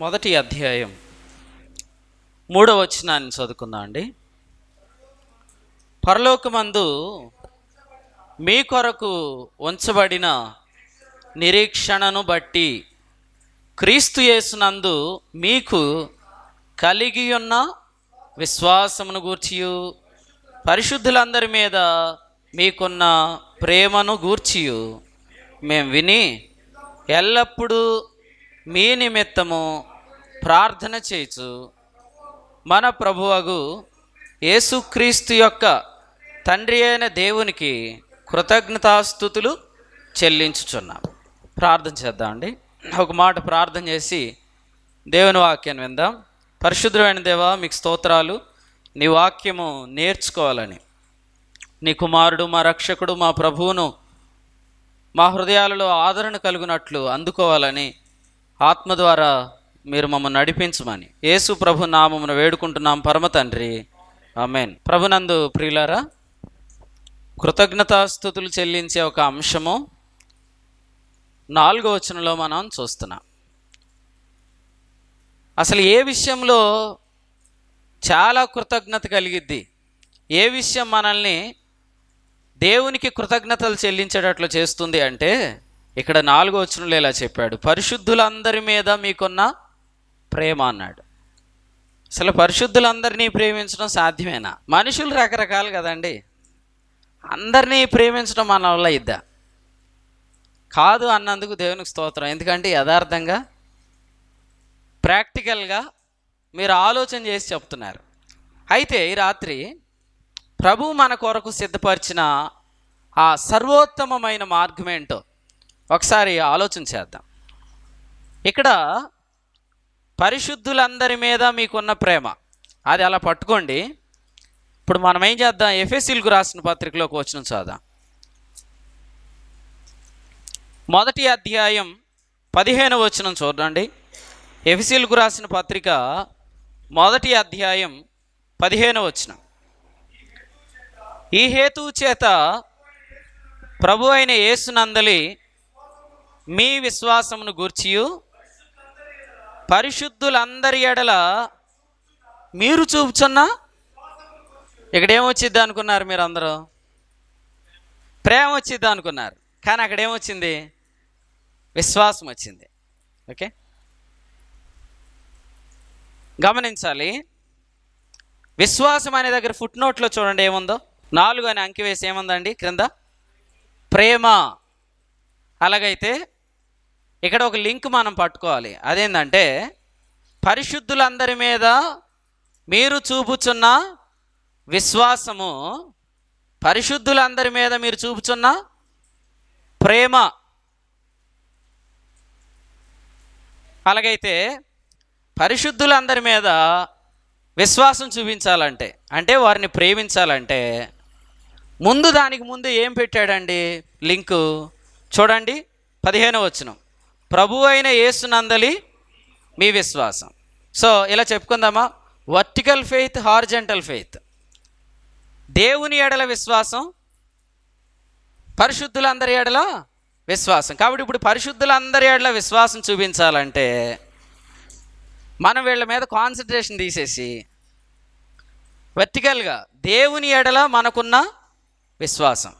మొదటి అధ్యాయం మూడవ వచనాన్ని చదువుకుందాం అండి పరలోకమందు మీ కొరకు ఉంచబడిన నిరీక్షణను బట్టి క్రీస్తు యేసునందు మీకు కలిగి ఉన్న విశ్వాసమును గూర్చి పరిశుద్ధులందరి మీద మీకున్న ప్రేమను గూర్చి మేము విని ఎల్లప్పుడూ మీ నిమిత్తము ప్రార్థన చేయచు మన ప్రభువగు యేసుక్రీస్తు యొక్క తండ్రి అయిన దేవునికి కృతజ్ఞతాస్థుతులు చెల్లించుచున్నాం ప్రార్థన చేద్దామండి ఒక మాట ప్రార్థన చేసి దేవుని వాక్యం విందాం పరిశుద్రమైన దేవా మీకు స్తోత్రాలు నీ వాక్యము నేర్చుకోవాలని నీ కుమారుడు మా రక్షకుడు మా ప్రభువును మా హృదయాలలో ఆదరణ కలిగినట్లు అందుకోవాలని ఆత్మ ద్వారా మీరు మమ్మల్ని నడిపించమని యేసు ప్రభు నామమును వేడుకుంటున్నాం పరమ తండ్రి ఆమెన్ ప్రభునందు ప్రియులారా కృతజ్ఞతాస్థుతులు చెల్లించే ఒక అంశము నాలుగో వచనంలో మనం చూస్తున్నాం అసలు ఏ విషయంలో చాలా కృతజ్ఞత కలిగిద్ది ఏ విషయం మనల్ని దేవునికి కృతజ్ఞతలు చెల్లించేటట్లు చేస్తుంది అంటే ఇక్కడ నాలుగో వచనంలో ఇలా చెప్పాడు పరిశుద్ధులందరి మీద మీకున్న ప్రేమ అన్నాడు అసలు పరిశుద్ధులందరినీ ప్రేమించడం సాధ్యమేనా మనుషులు రకరకాలు కదండి అందరినీ ప్రేమించడం మన వల్ల ఇద్దా కాదు అన్నందుకు దేవునికి స్తోత్రం ఎందుకంటే యథార్థంగా ప్రాక్టికల్గా మీరు ఆలోచన చేసి చెప్తున్నారు అయితే ఈ రాత్రి ప్రభు మన కొరకు సిద్ధపరిచిన ఆ సర్వోత్తమమైన మార్గం ఏంటో ఒకసారి ఆలోచన చేద్దాం ఇక్కడ పరిశుద్ధులందరి మీద మీకున్న ప్రేమ అది అలా పట్టుకోండి ఇప్పుడు మనం ఏం చేద్దాం ఎఫ్ఎస్సీలకు రాసిన పత్రికలోకి వచ్చిన చదుదాం మొదటి అధ్యాయం పదిహేను వచనం చూడండి ఎఫ్సీలకు రాసిన పత్రిక మొదటి అధ్యాయం పదిహేను వచనం ఈ హేతువు చేత ప్రభు అయిన ఏసునందలి మీ విశ్వాసమును గూర్చియు పరిశుద్ధులందరి ఎడల మీరు చూపుచున్న ఇక్కడ ఏమొచ్చిద్ది అనుకున్నారు మీరు అందరూ ప్రేమ వచ్చిద్ది అనుకున్నారు కానీ అక్కడ ఏమొచ్చింది విశ్వాసం వచ్చింది ఓకే గమనించాలి విశ్వాసం అనే దగ్గర ఫుట్ నోట్లో చూడండి ఏముందో నాలుగు అని అంకి వేసి ఏముందండి క్రింద ప్రేమ అలాగైతే ఇక్కడ ఒక లింక్ మనం పట్టుకోవాలి అదేంటంటే పరిశుద్ధులందరి మీద మీరు చూపుచున్న విశ్వాసము పరిశుద్ధులందరి మీద మీరు చూపుచున్న ప్రేమ అలాగైతే పరిశుద్ధులందరి మీద విశ్వాసం చూపించాలంటే అంటే వారిని ప్రేమించాలంటే ముందు దానికి ముందు ఏం పెట్టాడండి లింకు చూడండి పదిహేను వచ్చినాం ప్రభు అయిన ఏసునందలి మీ విశ్వాసం సో ఇలా చెప్పుకుందామా వర్టికల్ ఫెయిత్ హార్జెంటల్ ఫెయిత్ దేవుని ఎడల విశ్వాసం పరిశుద్ధులందరి ఎడల విశ్వాసం కాబట్టి ఇప్పుడు పరిశుద్ధులందరి ఎడల విశ్వాసం చూపించాలంటే మనం వీళ్ళ మీద కాన్సన్ట్రేషన్ తీసేసి వర్టికల్గా దేవుని ఎడల మనకున్న విశ్వాసం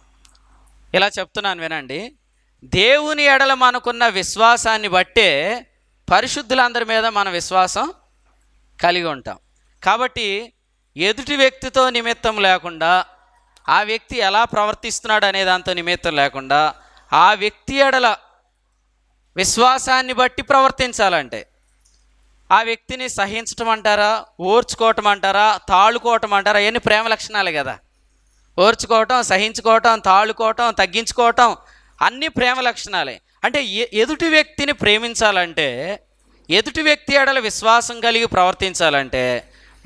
ఇలా చెప్తున్నాను వినండి దేవుని ఎడల మనకున్న విశ్వాసాన్ని బట్టే పరిశుద్ధులందరి మీద మన విశ్వాసం కలిగి ఉంటాం కాబట్టి ఎదుటి వ్యక్తితో నిమిత్తం లేకుండా ఆ వ్యక్తి ఎలా ప్రవర్తిస్తున్నాడు అనే దాంతో నిమిత్తం లేకుండా ఆ వ్యక్తి ఎడల విశ్వాసాన్ని బట్టి ప్రవర్తించాలంటే ఆ వ్యక్తిని సహించటం అంటారా ఓర్చుకోవటం అంటారా తాళుకోవటం అంటారా ఇవన్నీ ప్రేమ లక్షణాలు కదా ఓర్చుకోవటం సహించుకోవటం తాళుకోవటం తగ్గించుకోవటం అన్ని ప్రేమ లక్షణాలే అంటే ఎదుటి వ్యక్తిని ప్రేమించాలంటే ఎదుటి వ్యక్తి ఎడల విశ్వాసం కలిగి ప్రవర్తించాలంటే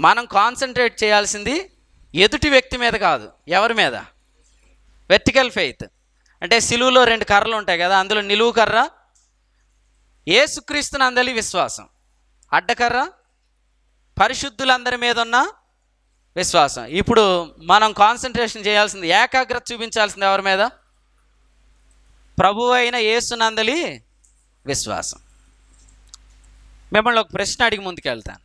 మనం కాన్సన్ట్రేట్ చేయాల్సింది ఎదుటి వ్యక్తి మీద కాదు ఎవరి మీద వెర్టికల్ ఫెయిత్ అంటే సిలువులో రెండు కర్రలు ఉంటాయి కదా అందులో నిలువు కర్ర అందలి విశ్వాసం అడ్డకర్ర పరిశుద్ధులందరి మీద ఉన్న విశ్వాసం ఇప్పుడు మనం కాన్సన్ట్రేషన్ చేయాల్సింది ఏకాగ్రత చూపించాల్సింది ఎవరి మీద ప్రభు అయిన ఏసునందలి విశ్వాసం మిమ్మల్ని ఒక ప్రశ్న అడిగి ముందుకెళ్తాను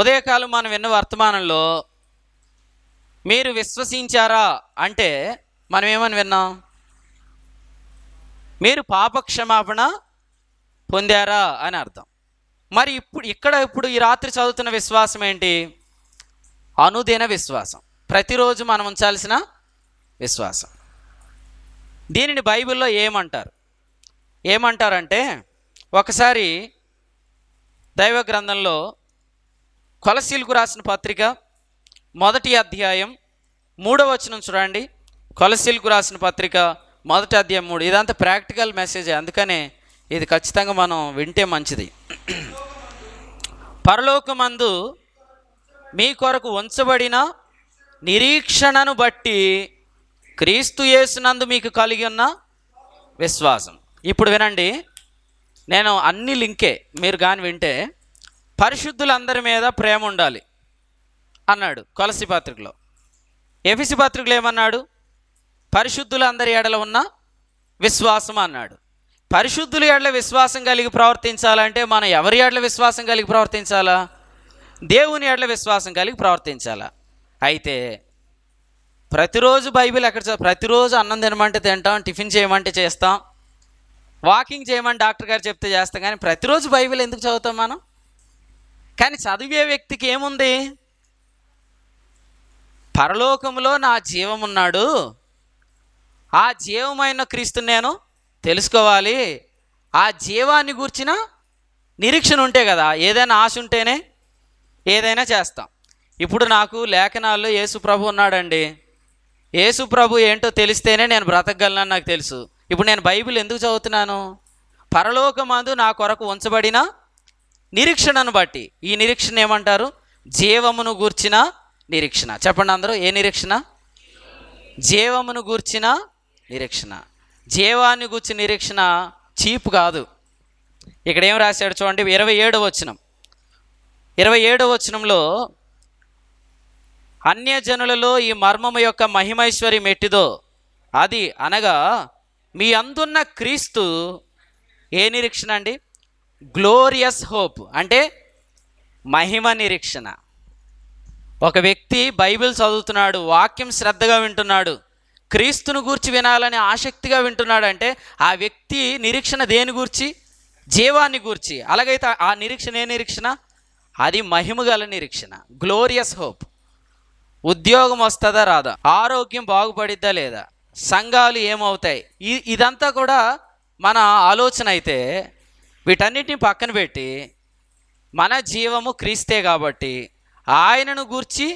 ఉదయకాలం మనం విన్న వర్తమానంలో మీరు విశ్వసించారా అంటే మనం ఏమని విన్నాం మీరు పాపక్షమాపణ పొందారా అని అర్థం మరి ఇప్పుడు ఇక్కడ ఇప్పుడు ఈ రాత్రి చదువుతున్న విశ్వాసం ఏంటి అనుదిన విశ్వాసం ప్రతిరోజు మనం ఉంచాల్సిన విశ్వాసం దీనిని బైబిల్లో ఏమంటారు ఏమంటారంటే ఒకసారి దైవ గ్రంథంలో కొలసీలకు రాసిన పత్రిక మొదటి అధ్యాయం మూడవ వచనం చూడండి కొలసీలకు రాసిన పత్రిక మొదటి అధ్యాయం మూడు ఇదంతా ప్రాక్టికల్ మెసేజ్ అందుకనే ఇది ఖచ్చితంగా మనం వింటే మంచిది పరలోకమందు మీ కొరకు ఉంచబడిన నిరీక్షణను బట్టి క్రీస్తు యేసునందు మీకు కలిగి ఉన్న విశ్వాసం ఇప్పుడు వినండి నేను అన్ని లింకే మీరు కానీ వింటే పరిశుద్ధులందరి మీద ప్రేమ ఉండాలి అన్నాడు కొలసి పాత్రికలో ఎఫిసి పాత్రికలు ఏమన్నాడు పరిశుద్ధులందరి ఎడల ఉన్న విశ్వాసం అన్నాడు పరిశుద్ధుల ఎడల విశ్వాసం కలిగి ప్రవర్తించాలంటే మనం ఎవరి ఎడల విశ్వాసం కలిగి ప్రవర్తించాలా దేవుని ఎడల విశ్వాసం కలిగి ప్రవర్తించాలా అయితే ప్రతిరోజు బైబిల్ ఎక్కడ ప్రతిరోజు అన్నం తినమంటే తింటాం టిఫిన్ చేయమంటే చేస్తాం వాకింగ్ చేయమని డాక్టర్ గారు చెప్తే చేస్తాం కానీ ప్రతిరోజు బైబిల్ ఎందుకు చదువుతాం మనం కానీ చదివే వ్యక్తికి ఏముంది పరలోకంలో నా జీవం ఉన్నాడు ఆ జీవమైన క్రీస్తు నేను తెలుసుకోవాలి ఆ జీవాన్ని గూర్చిన నిరీక్షణ ఉంటే కదా ఏదైనా ఆశ ఉంటేనే ఏదైనా చేస్తాం ఇప్పుడు నాకు లేఖనాల్లో యేసు ప్రభు ఉన్నాడండి యేసు ప్రభు ఏంటో తెలిస్తేనే నేను బ్రతకగలను నాకు తెలుసు ఇప్పుడు నేను బైబిల్ ఎందుకు చదువుతున్నాను పరలోకమందు నా కొరకు ఉంచబడిన నిరీక్షణను బట్టి ఈ నిరీక్షణ ఏమంటారు జీవమును గూర్చిన నిరీక్షణ చెప్పండి అందరూ ఏ నిరీక్షణ జీవమును గూర్చిన నిరీక్షణ జీవాన్ని గూర్చిన నిరీక్షణ చీప్ కాదు ఇక్కడ ఏం రాశాడు చూడండి ఇరవై ఏడవ వచ్చినం ఇరవై ఏడవ వచ్చినంలో అన్యజనులలో ఈ మర్మము యొక్క మహిమైశ్వరి మెట్టిదో అది అనగా మీ అందున్న క్రీస్తు ఏ నిరీక్షణ అండి గ్లోరియస్ హోప్ అంటే మహిమ నిరీక్షణ ఒక వ్యక్తి బైబిల్ చదువుతున్నాడు వాక్యం శ్రద్ధగా వింటున్నాడు క్రీస్తును గూర్చి వినాలని ఆసక్తిగా వింటున్నాడు అంటే ఆ వ్యక్తి నిరీక్షణ దేని గూర్చి జీవాన్ని గూర్చి అలాగైతే ఆ నిరీక్షణ ఏ నిరీక్షణ అది మహిమగల నిరీక్షణ గ్లోరియస్ హోప్ ఉద్యోగం వస్తుందా రాదా ఆరోగ్యం బాగుపడిద్దా లేదా సంఘాలు ఏమవుతాయి ఇదంతా కూడా మన ఆలోచన అయితే వీటన్నిటిని పక్కన పెట్టి మన జీవము క్రీస్తే కాబట్టి ఆయనను గూర్చి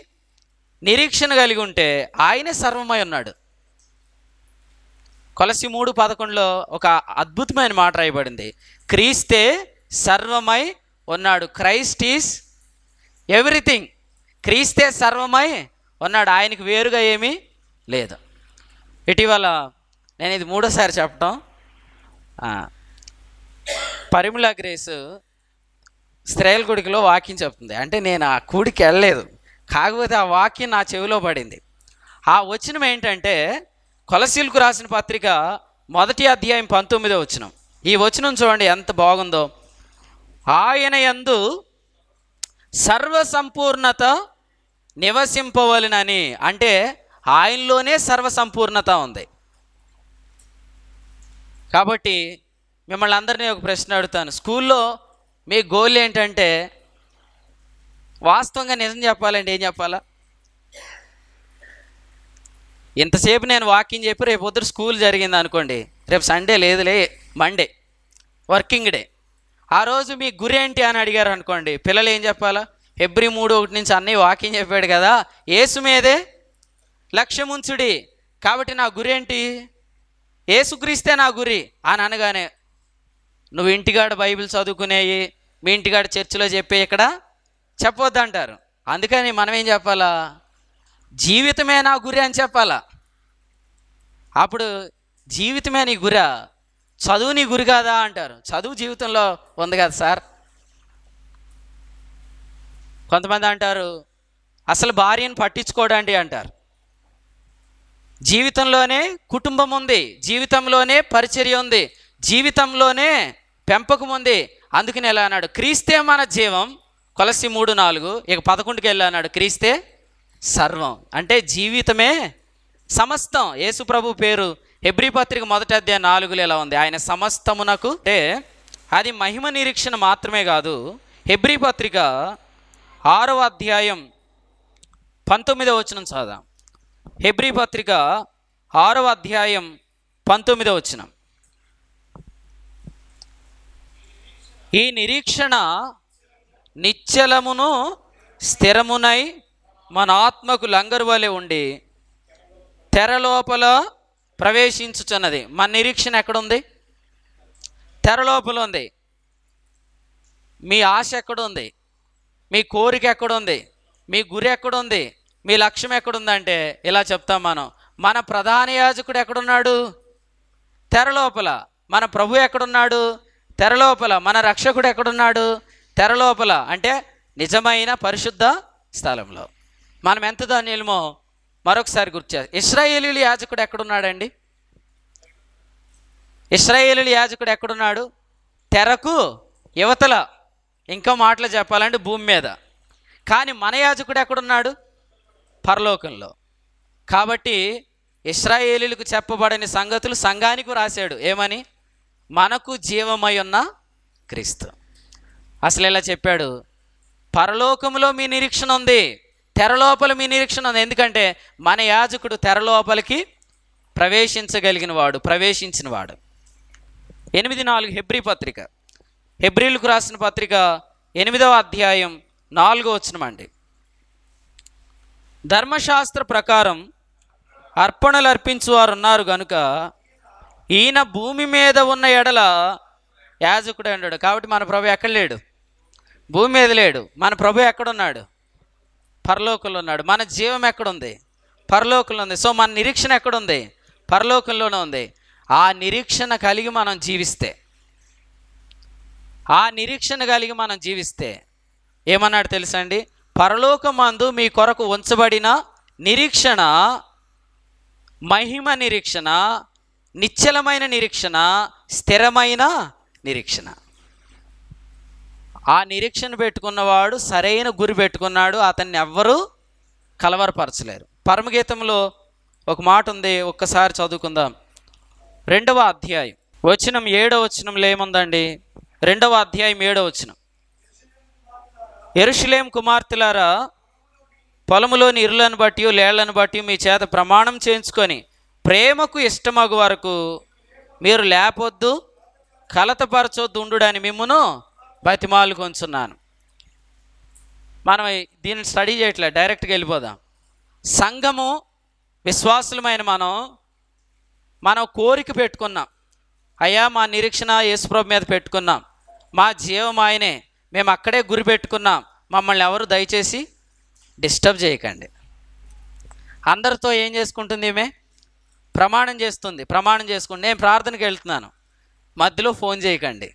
నిరీక్షణ కలిగి ఉంటే ఆయనే సర్వమై ఉన్నాడు కొలసి మూడు పదకొండులో ఒక అద్భుతమైన మాట రాయబడింది క్రీస్తే సర్వమై ఉన్నాడు క్రైస్ట్ ఈస్ ఎవ్రీథింగ్ క్రీస్తే సర్వమై ఉన్నాడు ఆయనకు వేరుగా ఏమీ లేదు ఇటీవల నేను ఇది మూడోసారి చెప్పటం పరిమళ గ్రేస్ స్త్రీల గుడికిలో వాక్యం చెప్తుంది అంటే నేను ఆ కూడికి వెళ్ళలేదు కాకపోతే ఆ వాక్యం నా చెవిలో పడింది ఆ వచనం ఏంటంటే కొలసీలకు రాసిన పత్రిక మొదటి అధ్యాయం పంతొమ్మిదో వచనం ఈ వచనం చూడండి ఎంత బాగుందో ఆయన ఎందు సర్వసంపూర్ణత నివసింపవలనని అంటే ఆయనలోనే సర్వసంపూర్ణత ఉంది కాబట్టి మిమ్మల్ని అందరినీ ఒక ప్రశ్న అడుగుతాను స్కూల్లో మీ గోల్ ఏంటంటే వాస్తవంగా నిజం చెప్పాలంటే ఏం చెప్పాలా ఇంతసేపు నేను వాకింగ్ చెప్పి రేపు పొద్దున స్కూల్ జరిగింది అనుకోండి రేపు సండే లేదులే మండే వర్కింగ్ డే ఆ రోజు మీ గురి ఏంటి అని అడిగారు అనుకోండి పిల్లలు ఏం చెప్పాలా ఎబ్రి మూడు ఒకటి నుంచి అన్నీ వాకింగ్ చెప్పాడు కదా ఏసు మీదే లక్ష్యముంచుడి కాబట్టి నా గురి ఏంటి ఏసుక్రీస్తే నా గురి అని అనగానే నువ్వు ఇంటికాడ బైబిల్ చదువుకునేవి మీ ఇంటికాడ చర్చిలో చెప్పే ఇక్కడ చెప్పొద్దంటారు అందుకని మనం ఏం చెప్పాలా జీవితమే నా గురి అని చెప్పాలా అప్పుడు జీవితమే నీ గురా చదువు నీ గురి కాదా అంటారు చదువు జీవితంలో ఉంది కదా సార్ కొంతమంది అంటారు అసలు భార్యను పట్టించుకోడండి అంటారు జీవితంలోనే కుటుంబం ఉంది జీవితంలోనే పరిచర్య ఉంది జీవితంలోనే పెంపకం ఉంది అందుకని ఎలా అన్నాడు క్రీస్తే మన జీవం కొలసి మూడు నాలుగు ఇక పదకొండుకి వెళ్ళి అన్నాడు క్రీస్తే సర్వం అంటే జీవితమే సమస్తం యేసుప్రభు పేరు హెబ్రి పత్రిక మొదటి అధ్యాయ నాలుగులు ఎలా ఉంది ఆయన సమస్తమునకు అంటే అది మహిమ నిరీక్షణ మాత్రమే కాదు హెబ్రి పత్రిక ఆరవ అధ్యాయం పంతొమ్మిదవ వచనం సాదా హెబ్రి పత్రిక ఆరవ అధ్యాయం పంతొమ్మిదవ వచనం ఈ నిరీక్షణ నిశ్చలమును స్థిరమునై మన ఆత్మకు లంగరు వలె ఉండి తెరలోపల ప్రవేశించుచున్నది మన నిరీక్షణ ఎక్కడుంది తెరలోపల ఉంది మీ ఆశ ఎక్కడుంది మీ కోరిక ఎక్కడుంది మీ గురి ఎక్కడుంది మీ లక్ష్యం ఎక్కడుందంటే ఇలా చెప్తాం మనం మన ప్రధాన యాజకుడు ఎక్కడున్నాడు తెరలోపల మన ప్రభు ఎక్కడున్నాడు తెరలోపల మన రక్షకుడు ఎక్కడున్నాడు తెరలోపల అంటే నిజమైన పరిశుద్ధ స్థలంలో మనం ఎంత ధాన్యులమో మరొకసారి గుర్తు ఇస్రాయేలీలు యాజకుడు ఎక్కడున్నాడండి ఇస్రాయేలీలు యాజకుడు ఎక్కడున్నాడు తెరకు యువతల ఇంకా మాటలు చెప్పాలంటే భూమి మీద కానీ మన యాజకుడు ఎక్కడున్నాడు పరలోకంలో కాబట్టి ఇస్రాయేలీలకు చెప్పబడని సంగతులు సంఘానికి రాశాడు ఏమని మనకు జీవమై ఉన్న క్రీస్తు అసలు ఇలా చెప్పాడు పరలోకంలో మీ నిరీక్షణ ఉంది తెరలోపల మీ నిరీక్షణ ఉంది ఎందుకంటే మన యాజకుడు తెరలోపలికి ప్రవేశించగలిగిన వాడు ప్రవేశించినవాడు ఎనిమిది నాలుగు హెబ్రి పత్రిక హెబ్రిల్కు రాసిన పత్రిక ఎనిమిదవ అధ్యాయం నాలుగో వచ్చినమండి ధర్మశాస్త్ర ప్రకారం అర్పణలు వారు ఉన్నారు కనుక ఈయన భూమి మీద ఉన్న ఎడల యాజకుడే ఉన్నాడు కాబట్టి మన ప్రభు ఎక్కడ లేడు భూమి మీద లేడు మన ప్రభు ఎక్కడున్నాడు పరలోకంలో ఉన్నాడు మన జీవం ఎక్కడుంది పరలోకంలో ఉంది సో మన నిరీక్షణ ఎక్కడుంది పరలోకంలోనే ఉంది ఆ నిరీక్షణ కలిగి మనం జీవిస్తే ఆ నిరీక్షణ కలిగి మనం జీవిస్తే ఏమన్నాడు తెలుసా అండి పరలోకమందు మీ కొరకు ఉంచబడిన నిరీక్షణ మహిమ నిరీక్షణ నిశ్చలమైన నిరీక్షణ స్థిరమైన నిరీక్షణ ఆ నిరీక్షణ పెట్టుకున్నవాడు సరైన గురి పెట్టుకున్నాడు అతన్ని ఎవ్వరూ కలవరపరచలేరు పరమగీతంలో ఒక మాట ఉంది ఒక్కసారి చదువుకుందాం రెండవ అధ్యాయం వచనం ఏడవ వచనంలో ఏముందండి రెండవ అధ్యాయం ఏడవ వచ్చిన ఎరుషులేం కుమార్తెలారా పొలములోని ఇరులను బట్టి లేళ్లను బట్టి మీ చేత ప్రమాణం చేయించుకొని ప్రేమకు ఇష్టమగు వరకు మీరు లేపొద్దు కలతపరచొద్దు ఉండుడని మిమ్మును బతిమాలు కొంచున్నాను మనం దీన్ని స్టడీ చేయట్లే డైరెక్ట్గా వెళ్ళిపోదాం సంఘము విశ్వాసులమైన మనం మనం కోరిక పెట్టుకున్నాం అయ్యా మా నిరీక్షణ యేసుప్రభు మీద పెట్టుకున్నాం మా జీవం ఆయనే మేము అక్కడే గురి పెట్టుకున్నాం మమ్మల్ని ఎవరు దయచేసి డిస్టర్బ్ చేయకండి అందరితో ఏం చేసుకుంటుంది ఈమె ప్రమాణం చేస్తుంది ప్రమాణం చేసుకుని నేను ప్రార్థనకి వెళ్తున్నాను మధ్యలో ఫోన్ చేయకండి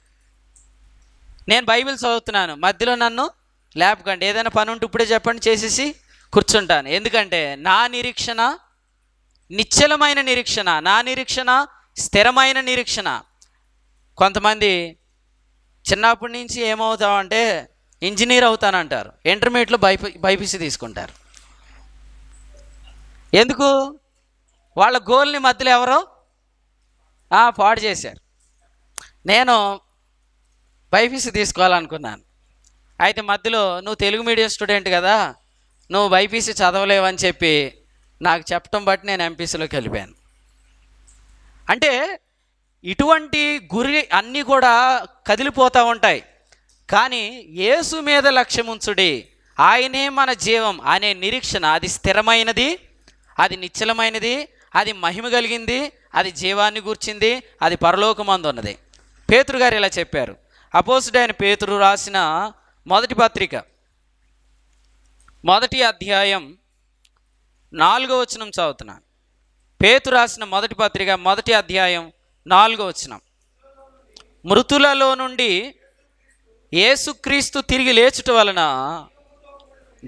నేను బైబిల్ చదువుతున్నాను మధ్యలో నన్ను లేపకండి ఏదైనా పని ఉంటే ఇప్పుడే చెప్పండి చేసేసి కూర్చుంటాను ఎందుకంటే నా నిరీక్షణ నిశ్చలమైన నిరీక్షణ నా నిరీక్షణ స్థిరమైన నిరీక్షణ కొంతమంది చిన్నప్పటి నుంచి ఏమవుతామంటే ఇంజనీర్ అవుతానంటారు ఇంటర్మీడియట్లో బైపీ బైపీసీ తీసుకుంటారు ఎందుకు వాళ్ళ గోల్ని మధ్యలో ఎవరు పాడు చేశారు నేను బైపీసీ తీసుకోవాలనుకున్నాను అయితే మధ్యలో నువ్వు తెలుగు మీడియం స్టూడెంట్ కదా నువ్వు బైపీసీ చదవలేవని చెప్పి నాకు చెప్పటం బట్టి నేను ఎంపీసీలోకి వెళ్ళిపోయాను అంటే ఇటువంటి గురి అన్నీ కూడా కదిలిపోతూ ఉంటాయి కానీ యేసు మీద లక్ష్యముంచుడి ఆయనే మన జీవం అనే నిరీక్షణ అది స్థిరమైనది అది నిశ్చలమైనది అది మహిమ కలిగింది అది జీవాన్ని గూర్చింది అది పరలోకమందు ఉన్నది పేతురు ఇలా చెప్పారు ఆయన పేతురు రాసిన మొదటి పత్రిక మొదటి అధ్యాయం నాలుగో వచనం చదువుతున్నాను పేతు రాసిన మొదటి పత్రిక మొదటి అధ్యాయం నాలుగో వచనం మృతులలో నుండి ఏసుక్రీస్తు తిరిగి లేచుట వలన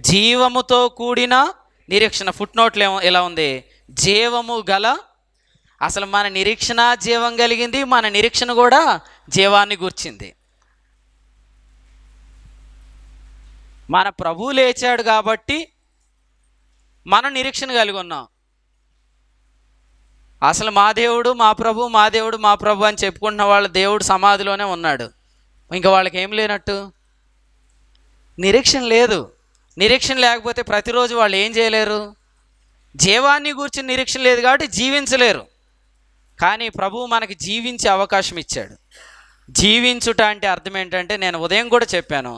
జీవముతో కూడిన నిరీక్షణ ఫుట్నోట్లు ఏమో ఎలా ఉంది జీవము గల అసలు మన నిరీక్షణ జీవం కలిగింది మన నిరీక్షణ కూడా జీవాన్ని గుర్చింది మన ప్రభువు లేచాడు కాబట్టి మనం నిరీక్షణ కలిగి ఉన్నాం అసలు మా దేవుడు మా ప్రభు మా దేవుడు మా ప్రభు అని చెప్పుకుంటున్న వాళ్ళ దేవుడు సమాధిలోనే ఉన్నాడు ఇంకా వాళ్ళకి ఏం లేనట్టు నిరీక్షణ లేదు నిరీక్షణ లేకపోతే ప్రతిరోజు వాళ్ళు ఏం చేయలేరు జీవాన్ని గూర్చి నిరీక్షణ లేదు కాబట్టి జీవించలేరు కానీ ప్రభు మనకి జీవించే అవకాశం ఇచ్చాడు జీవించుట అంటే అర్థం ఏంటంటే నేను ఉదయం కూడా చెప్పాను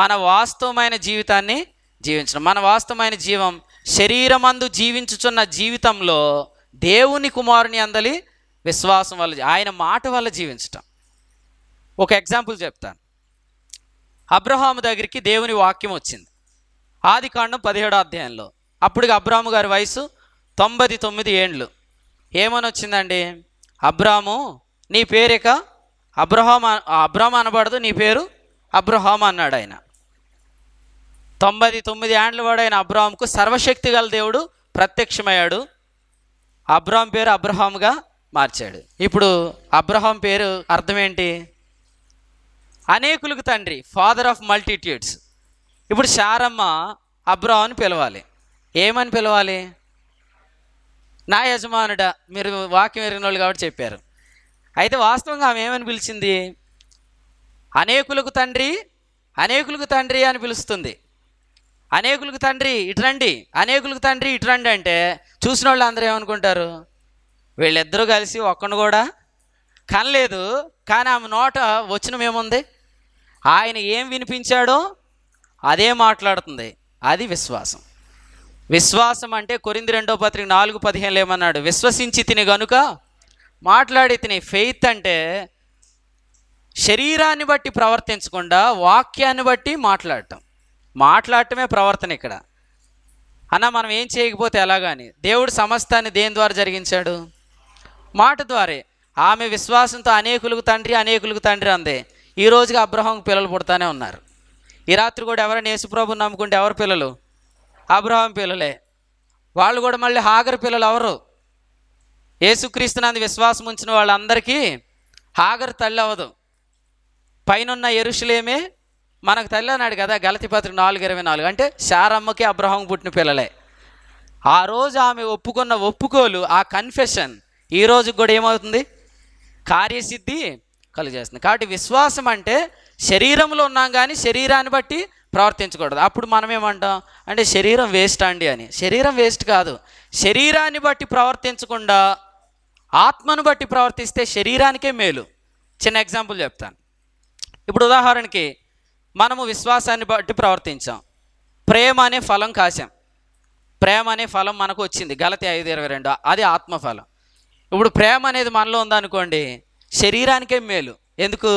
మన వాస్తవమైన జీవితాన్ని జీవించడం మన వాస్తవమైన జీవం శరీరమందు జీవించుచున్న జీవితంలో దేవుని కుమారుని అందలి విశ్వాసం వల్ల ఆయన మాట వల్ల జీవించటం ఒక ఎగ్జాంపుల్ చెప్తాను అబ్రహాము దగ్గరికి దేవుని వాక్యం వచ్చింది ఆది కాండం పదిహేడో అధ్యాయంలో అప్పటికి అబ్రాహ్ము గారి వయసు తొంభై తొమ్మిది ఏండ్లు ఏమని వచ్చిందండి అబ్రాము నీ పేరిక అబ్రహాం అబ్రహం అనబడదు నీ పేరు అబ్రహాం అన్నాడు ఆయన తొంభై తొమ్మిది ఏండ్ల వాడైన అబ్రాహంకు సర్వశక్తి గల దేవుడు ప్రత్యక్షమయ్యాడు అబ్రాహం పేరు అబ్రహాంగా మార్చాడు ఇప్పుడు అబ్రహాం పేరు అర్థం ఏంటి అనేకులకు తండ్రి ఫాదర్ ఆఫ్ మల్టిట్యూడ్స్ ఇప్పుడు షారమ్మ అబ్రహాన్ని అని పిలవాలి ఏమని పిలవాలి నా యజమానుడ మీరు వాక్యం ఎరిగిన వాళ్ళు కాబట్టి చెప్పారు అయితే వాస్తవంగా ఆమె ఏమని పిలిచింది అనేకులకు తండ్రి అనేకులకు తండ్రి అని పిలుస్తుంది అనేకులకు తండ్రి ఇటురండి అనేకులకు తండ్రి ఇటురండి అంటే చూసిన వాళ్ళు అందరూ ఏమనుకుంటారు వీళ్ళిద్దరూ కలిసి ఒక్కను కూడా కనలేదు కానీ ఆమె నోట వచ్చినమేముంది ఆయన ఏం వినిపించాడో అదే మాట్లాడుతుంది అది విశ్వాసం విశ్వాసం అంటే కొరింది రెండో పత్రిక నాలుగు పదిహేను ఏమన్నాడు విశ్వసించి తిని గనుక మాట్లాడి తిని ఫెయిత్ అంటే శరీరాన్ని బట్టి ప్రవర్తించకుండా వాక్యాన్ని బట్టి మాట్లాడటం మాట్లాడటమే ప్రవర్తన ఇక్కడ అన్న మనం ఏం చేయకపోతే ఎలాగాని దేవుడు సమస్తాన్ని దేని ద్వారా జరిగించాడు మాట ద్వారే ఆమె విశ్వాసంతో అనేకులకు తండ్రి అనేకులకు తండ్రి అందే ఈ రోజుకి అబ్రహాంకు పిల్లలు పుడతానే ఉన్నారు ఈ రాత్రి కూడా ఎవరైనా యేసుప్రభుని నమ్ముకుంటే ఎవరు పిల్లలు అబ్రహాం పిల్లలే వాళ్ళు కూడా మళ్ళీ హాగర్ పిల్లలు ఎవరు యేసుక్రీస్తునందు విశ్వాసం ఉంచిన వాళ్ళందరికీ హాగర్ తల్లి అవ్వదు పైనున్న ఎరుషులేమే మనకు తల్లి అన్నాడు కదా గలతి పత్రిక నాలుగు ఇరవై నాలుగు అంటే శారమ్మకి అబ్రహం పుట్టిన పిల్లలే ఆ రోజు ఆమె ఒప్పుకున్న ఒప్పుకోలు ఆ కన్ఫెషన్ ఈ రోజు కూడా ఏమవుతుంది కార్యసిద్ధి కలుగజేస్తుంది కాబట్టి విశ్వాసం అంటే శరీరంలో ఉన్నాం కానీ శరీరాన్ని బట్టి ప్రవర్తించకూడదు అప్పుడు మనం ఏమంటాం అంటే శరీరం వేస్ట్ అండి అని శరీరం వేస్ట్ కాదు శరీరాన్ని బట్టి ప్రవర్తించకుండా ఆత్మను బట్టి ప్రవర్తిస్తే శరీరానికే మేలు చిన్న ఎగ్జాంపుల్ చెప్తాను ఇప్పుడు ఉదాహరణకి మనము విశ్వాసాన్ని బట్టి ప్రవర్తించాం ప్రేమ అనే ఫలం కాశాం ప్రేమ అనే ఫలం మనకు వచ్చింది గలతి ఐదు ఇరవై రెండు అది ఆత్మఫలం ఇప్పుడు ప్రేమ అనేది మనలో ఉందనుకోండి శరీరానికే మేలు ఎందుకు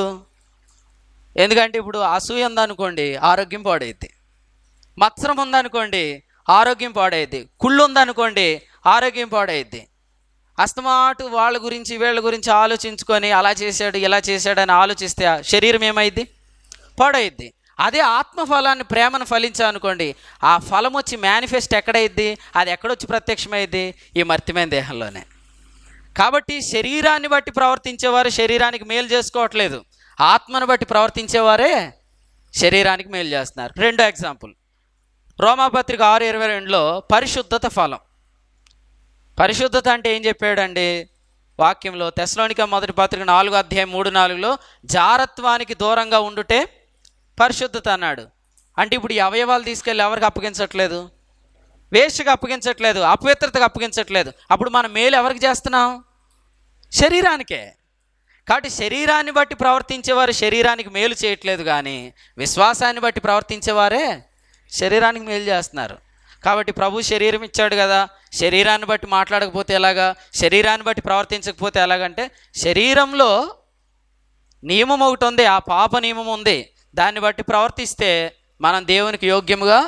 ఎందుకంటే ఇప్పుడు అసూయ ఉందనుకోండి ఆరోగ్యం పాడైద్ది మత్సరం ఉందనుకోండి ఆరోగ్యం పాడైద్ది కుళ్ళు ఉందనుకోండి ఆరోగ్యం పాడైద్ది అస్తమాటు వాళ్ళ గురించి వీళ్ళ గురించి ఆలోచించుకొని అలా చేశాడు ఇలా చేశాడు అని ఆలోచిస్తే శరీరం ఏమైంది పాడైద్ది అదే ఆత్మఫలాన్ని ప్రేమను ఫలించానుకోండి ఆ ఫలం వచ్చి మేనిఫెస్ట్ ఎక్కడైద్ది అది ఎక్కడొచ్చి ప్రత్యక్షమైద్ది ఈ మర్తిమైన దేహంలోనే కాబట్టి శరీరాన్ని బట్టి ప్రవర్తించేవారు శరీరానికి మేలు చేసుకోవట్లేదు ఆత్మను బట్టి ప్రవర్తించేవారే శరీరానికి మేలు చేస్తున్నారు రెండో ఎగ్జాంపుల్ రోమాపత్రిక ఆరు ఇరవై రెండులో పరిశుద్ధత ఫలం పరిశుద్ధత అంటే ఏం చెప్పాడండి వాక్యంలో తెసలోనిక మొదటి పత్రిక నాలుగు అధ్యాయం మూడు నాలుగులో జారత్వానికి దూరంగా ఉండుటే పరిశుద్ధత అన్నాడు అంటే ఇప్పుడు ఈ అవయవాలు తీసుకెళ్ళి ఎవరికి అప్పగించట్లేదు వేస్ట్గా అప్పగించట్లేదు అపవిత్రతకు అప్పగించట్లేదు అప్పుడు మనం మేలు ఎవరికి చేస్తున్నాం శరీరానికే కాబట్టి శరీరాన్ని బట్టి ప్రవర్తించేవారు శరీరానికి మేలు చేయట్లేదు కానీ విశ్వాసాన్ని బట్టి ప్రవర్తించేవారే శరీరానికి మేలు చేస్తున్నారు కాబట్టి ప్రభు శరీరం ఇచ్చాడు కదా శరీరాన్ని బట్టి మాట్లాడకపోతే ఎలాగా శరీరాన్ని బట్టి ప్రవర్తించకపోతే ఎలాగంటే శరీరంలో నియమం ఒకటి ఉంది ఆ పాప నియమం ఉంది దాన్ని బట్టి ప్రవర్తిస్తే మనం దేవునికి యోగ్యముగా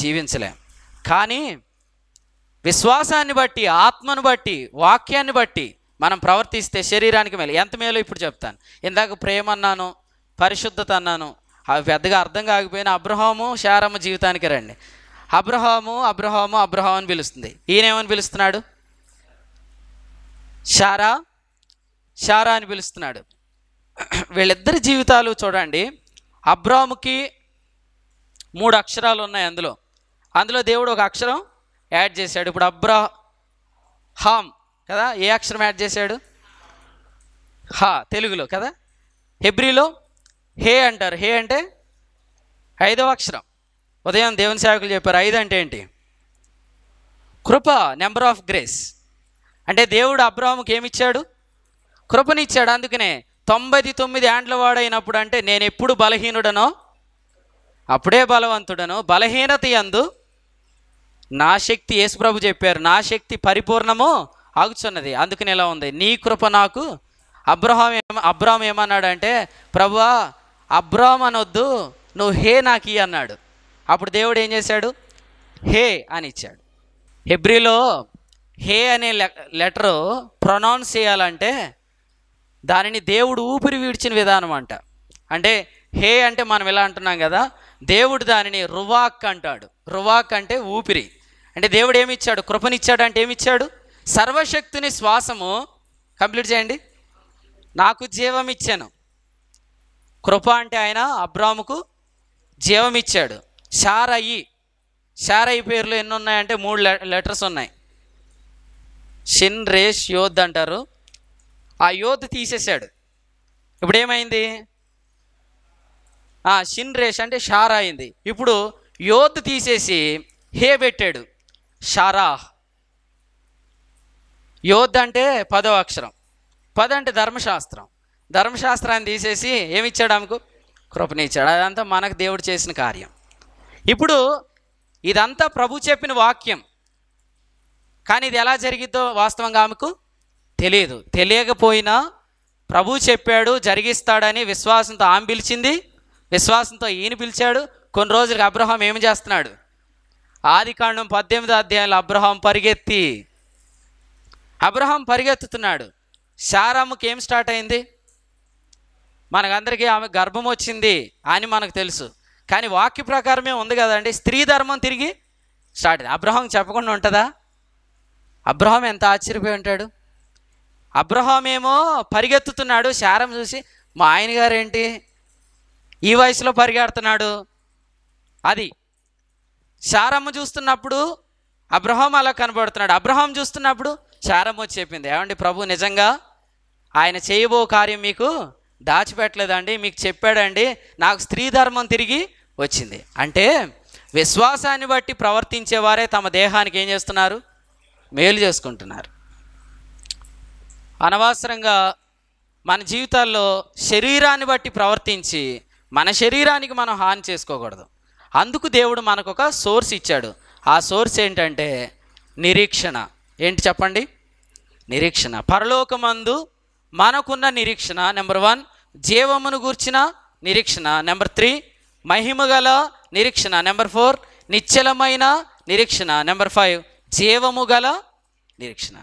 జీవించలేం కానీ విశ్వాసాన్ని బట్టి ఆత్మను బట్టి వాక్యాన్ని బట్టి మనం ప్రవర్తిస్తే శరీరానికి మేలు ఎంత మేలు ఇప్పుడు చెప్తాను ఇందాక ప్రేమ అన్నాను పరిశుద్ధత అన్నాను అవి పెద్దగా అర్థం కాకపోయిన అబ్రహాము శారమ్మ జీవితానికి రండి అబ్రహాము అబ్రహాము అబ్రహాం అని పిలుస్తుంది ఈయనేమని పిలుస్తున్నాడు షారా షారా అని పిలుస్తున్నాడు వీళ్ళిద్దరి జీవితాలు చూడండి అబ్రాముకి మూడు అక్షరాలు ఉన్నాయి అందులో అందులో దేవుడు ఒక అక్షరం యాడ్ చేశాడు ఇప్పుడు అబ్రా హామ్ కదా ఏ అక్షరం యాడ్ చేశాడు హా తెలుగులో కదా హెబ్రిలో హే అంటారు హే అంటే ఐదవ అక్షరం ఉదయం దేవుని సేవకులు చెప్పారు ఐదు అంటే ఏంటి కృప నెంబర్ ఆఫ్ గ్రేస్ అంటే దేవుడు అబ్రాహంకి ఏమిచ్చాడు కృపనిచ్చాడు అందుకనే తొంభై తొమ్మిది ఏండ్ల వాడైనప్పుడు అంటే నేను ఎప్పుడు బలహీనుడనో అప్పుడే బలవంతుడను బలహీనత ఎందు నా శక్తి యేసుప్రభు చెప్పారు నా శక్తి పరిపూర్ణము ఆగుచున్నది అందుకని ఇలా ఉంది నీ కృప నాకు అబ్రహాం ఏమ అబ్రాహం ఏమన్నాడంటే ప్రభువా అబ్రాహం అనొద్దు నువ్వు హే నాకు ఈ అన్నాడు అప్పుడు దేవుడు ఏం చేశాడు హే అని ఇచ్చాడు హెబ్రిలో హే అనే లెటరు ప్రొనౌన్స్ చేయాలంటే దానిని దేవుడు ఊపిరి వీడ్చిన విధానం అంట అంటే హే అంటే మనం ఎలా అంటున్నాం కదా దేవుడు దానిని రువాక్ అంటాడు రువాక్ అంటే ఊపిరి అంటే దేవుడు ఏమిచ్చాడు కృపనిచ్చాడు అంటే ఏమిచ్చాడు సర్వశక్తిని శ్వాసము కంప్లీట్ చేయండి నాకు జీవం ఇచ్చాను కృప అంటే ఆయన అబ్రాముకు జీవం ఇచ్చాడు షారయి షారయి పేర్లు ఎన్ని ఉన్నాయంటే మూడు లెటర్స్ ఉన్నాయి షిన్ రేష్ యోద్ అంటారు ఆ యోధ తీసేశాడు ఇప్పుడు ఏమైంది ఆ షిన్ రేష్ అంటే షారా అయింది ఇప్పుడు యోధ తీసేసి హే పెట్టాడు షారా యోధ అంటే పదో అక్షరం పద అంటే ధర్మశాస్త్రం ధర్మశాస్త్రాన్ని తీసేసి ఏమిచ్చాడు ఆమెకు కృపనిచ్చాడు అదంతా మనకు దేవుడు చేసిన కార్యం ఇప్పుడు ఇదంతా ప్రభు చెప్పిన వాక్యం కానీ ఇది ఎలా జరిగిద్దో వాస్తవంగా ఆమెకు తెలియదు తెలియకపోయినా ప్రభు చెప్పాడు జరిగిస్తాడని విశ్వాసంతో ఆమె పిలిచింది విశ్వాసంతో ఈయన పిలిచాడు కొన్ని రోజులకు అబ్రహాం ఏమి చేస్తున్నాడు ఆదికాండం పద్దెనిమిది అధ్యాయంలో అబ్రహాం పరిగెత్తి అబ్రహాం పరిగెత్తుతున్నాడు శారమ్మకి ఏం స్టార్ట్ అయింది మనకందరికీ ఆమె గర్భం వచ్చింది అని మనకు తెలుసు కానీ వాక్య ప్రకారమే ఉంది కదండి స్త్రీ ధర్మం తిరిగి స్టార్ట్ అబ్రహాం చెప్పకుండా ఉంటుందా అబ్రహాం ఎంత ఆశ్చర్యపోయి ఉంటాడు అబ్రహాం ఏమో పరిగెత్తుతున్నాడు శారం చూసి మా ఆయన గారు ఏంటి ఈ వయసులో పరిగెడుతున్నాడు అది శారమ్మ చూస్తున్నప్పుడు అబ్రహాం అలా కనబడుతున్నాడు అబ్రహాం చూస్తున్నప్పుడు శారమ్మ వచ్చి చెప్పింది ఏమండి ప్రభు నిజంగా ఆయన చేయబో కార్యం మీకు దాచిపెట్టలేదండి మీకు చెప్పాడండి నాకు స్త్రీ ధర్మం తిరిగి వచ్చింది అంటే విశ్వాసాన్ని బట్టి ప్రవర్తించేవారే తమ దేహానికి ఏం చేస్తున్నారు మేలు చేసుకుంటున్నారు అనవసరంగా మన జీవితాల్లో శరీరాన్ని బట్టి ప్రవర్తించి మన శరీరానికి మనం హాని చేసుకోకూడదు అందుకు దేవుడు మనకు ఒక సోర్స్ ఇచ్చాడు ఆ సోర్స్ ఏంటంటే నిరీక్షణ ఏంటి చెప్పండి నిరీక్షణ పరలోకమందు మనకున్న నిరీక్షణ నెంబర్ వన్ జీవమును గూర్చిన నిరీక్షణ నెంబర్ త్రీ మహిమగల నిరీక్షణ నెంబర్ ఫోర్ నిశ్చలమైన నిరీక్షణ నెంబర్ ఫైవ్ జీవము గల నిరీక్షణ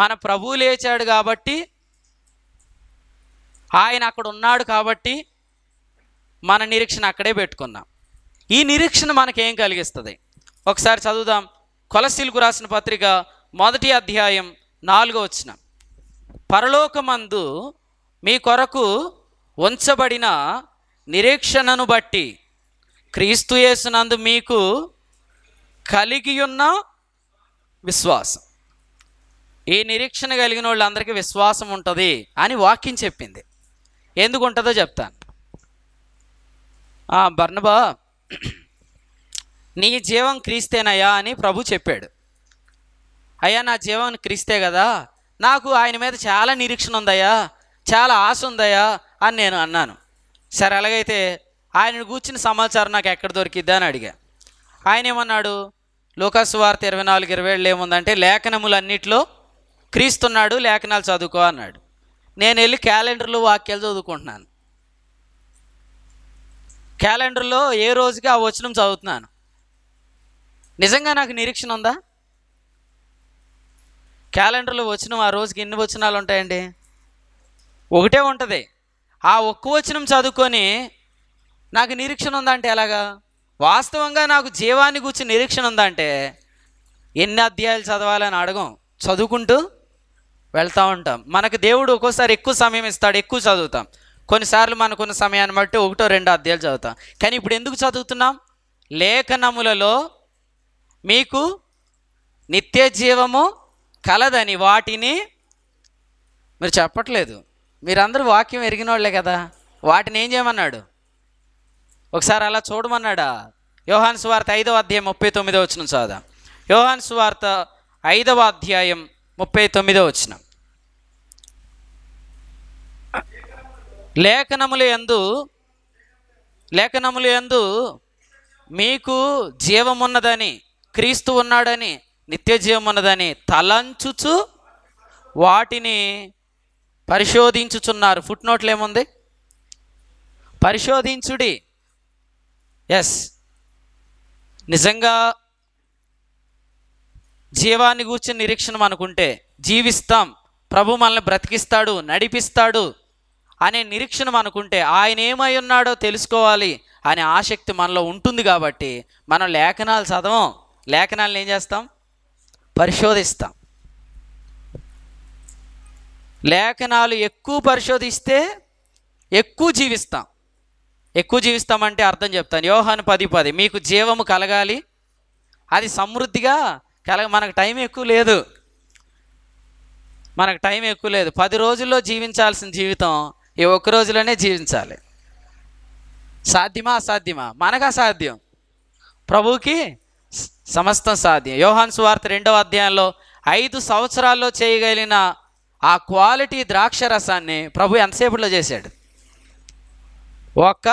మన ప్రభువు లేచాడు కాబట్టి ఆయన అక్కడ ఉన్నాడు కాబట్టి మన నిరీక్షణ అక్కడే పెట్టుకున్నాం ఈ నిరీక్షణ మనకేం కలిగిస్తుంది ఒకసారి చదువుదాం కొలసీలుకు రాసిన పత్రిక మొదటి అధ్యాయం నాలుగో వచ్చిన పరలోకమందు మీ కొరకు ఉంచబడిన నిరీక్షణను బట్టి క్రీస్తు యేసునందు మీకు కలిగి ఉన్న విశ్వాసం ఈ నిరీక్షణ కలిగిన వాళ్ళందరికీ విశ్వాసం ఉంటుంది అని వాక్యం చెప్పింది ఎందుకు ఉంటుందో చెప్తాను బర్ణబా నీ జీవం క్రీస్తేనయ్యా అని ప్రభు చెప్పాడు అయ్యా నా జీవం క్రీస్తే కదా నాకు ఆయన మీద చాలా నిరీక్షణ ఉందయ్యా చాలా ఆశ ఉందయ్యా అని నేను అన్నాను సరే అలాగైతే ఆయన కూర్చిన సమాచారం నాకు ఎక్కడ దొరికిద్దా అని అడిగా ఆయన ఏమన్నాడు లోకాసు వార్త ఇరవై నాలుగు ఇరవై ఏళ్ళు ఏముందంటే లేఖనములన్నిటిలో క్రీస్తున్నాడు లేఖనాలు చదువుకో అన్నాడు నేను వెళ్ళి క్యాలెండర్లు వాక్యాలు చదువుకుంటున్నాను క్యాలెండర్లో ఏ రోజుకి ఆ వచనం చదువుతున్నాను నిజంగా నాకు నిరీక్షణ ఉందా క్యాలెండర్లో వచనం ఆ రోజుకి ఎన్ని వచనాలు ఉంటాయండి ఒకటే ఉంటుంది ఆ ఒక్క వచనం చదువుకొని నాకు నిరీక్షణ ఉందంటే ఎలాగా వాస్తవంగా నాకు జీవాన్ని కూర్చొని నిరీక్షణ ఉందంటే ఎన్ని అధ్యాయాలు చదవాలని అడగం చదువుకుంటూ వెళ్తూ ఉంటాం మనకు దేవుడు ఒక్కోసారి ఎక్కువ సమయం ఇస్తాడు ఎక్కువ చదువుతాం కొన్నిసార్లు మనకున్న సమయాన్ని బట్టి ఒకటో రెండో అధ్యాయులు చదువుతాం కానీ ఇప్పుడు ఎందుకు చదువుతున్నాం లేఖనములలో మీకు నిత్య జీవము కలదని వాటిని మీరు చెప్పట్లేదు మీరందరూ వాక్యం ఎరిగిన వాళ్ళే కదా వాటిని ఏం చేయమన్నాడు ఒకసారి అలా చూడమన్నాడా యోహాన్ సువార్త ఐదవ అధ్యాయం ముప్పై తొమ్మిదో వచ్చిన చదువు యోహాన్ సువార్త ఐదవ అధ్యాయం ముప్పై తొమ్మిదో వచ్చినాం లేఖనములు ఎందు లేఖనములు ఎందు మీకు జీవమున్నదని క్రీస్తు ఉన్నాడని నిత్య జీవమున్నదని తలంచుచు వాటిని పరిశోధించుచున్నారు ఫుట్ నోట్లు ఏముంది పరిశోధించుడి ఎస్ నిజంగా జీవాన్ని గూర్చిన నిరీక్షణం అనుకుంటే జీవిస్తాం ప్రభు మనల్ని బ్రతికిస్తాడు నడిపిస్తాడు అనే నిరీక్షణ మనకుంటే ఆయన ఏమై ఉన్నాడో తెలుసుకోవాలి అనే ఆసక్తి మనలో ఉంటుంది కాబట్టి మనం లేఖనాలు చదవం లేఖనాలను ఏం చేస్తాం పరిశోధిస్తాం లేఖనాలు ఎక్కువ పరిశోధిస్తే ఎక్కువ జీవిస్తాం ఎక్కువ జీవిస్తామంటే అర్థం చెప్తాను యోహాను పది పది మీకు జీవము కలగాలి అది సమృద్ధిగా కలగ మనకు టైం ఎక్కువ లేదు మనకు టైం ఎక్కువ లేదు పది రోజుల్లో జీవించాల్సిన జీవితం ఈ ఒక్క రోజులోనే జీవించాలి సాధ్యమా అసాధ్యమా మనకు అసాధ్యం ప్రభుకి సమస్తం సాధ్యం యోహాన్ సువార్త రెండవ అధ్యాయంలో ఐదు సంవత్సరాల్లో చేయగలిగిన ఆ క్వాలిటీ ద్రాక్ష రసాన్ని ప్రభు ఎంతసేపులో చేశాడు ఒక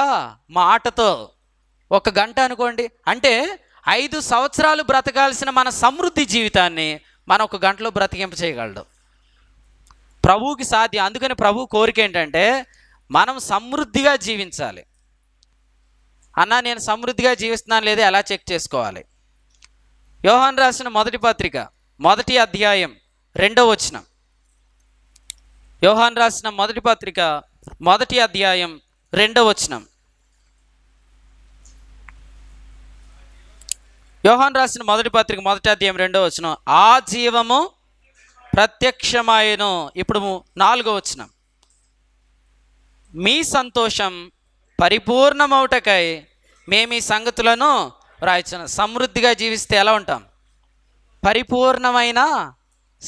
మాటతో ఒక గంట అనుకోండి అంటే ఐదు సంవత్సరాలు బ్రతకాల్సిన మన సమృద్ధి జీవితాన్ని మనం ఒక గంటలో బ్రతికింప చేయగలడు ప్రభువుకి సాధ్యం అందుకని ప్రభు కోరిక ఏంటంటే మనం సమృద్ధిగా జీవించాలి అన్న నేను సమృద్ధిగా జీవిస్తున్నాను లేదా ఎలా చెక్ చేసుకోవాలి యోహాన్ రాసిన మొదటి పత్రిక మొదటి అధ్యాయం రెండవ వచనం యోహాన్ రాసిన మొదటి పత్రిక మొదటి అధ్యాయం రెండవ వచనం యోహాన్ రాసిన మొదటి పత్రిక మొదటి అధ్యాయం రెండవ వచనం ఆ జీవము ప్రత్యక్షమాయను ఇప్పుడు నాలుగో వచ్చిన మీ సంతోషం పరిపూర్ణమౌటకై మేము ఈ సంగతులను రాయించాను సమృద్ధిగా జీవిస్తే ఎలా ఉంటాం పరిపూర్ణమైన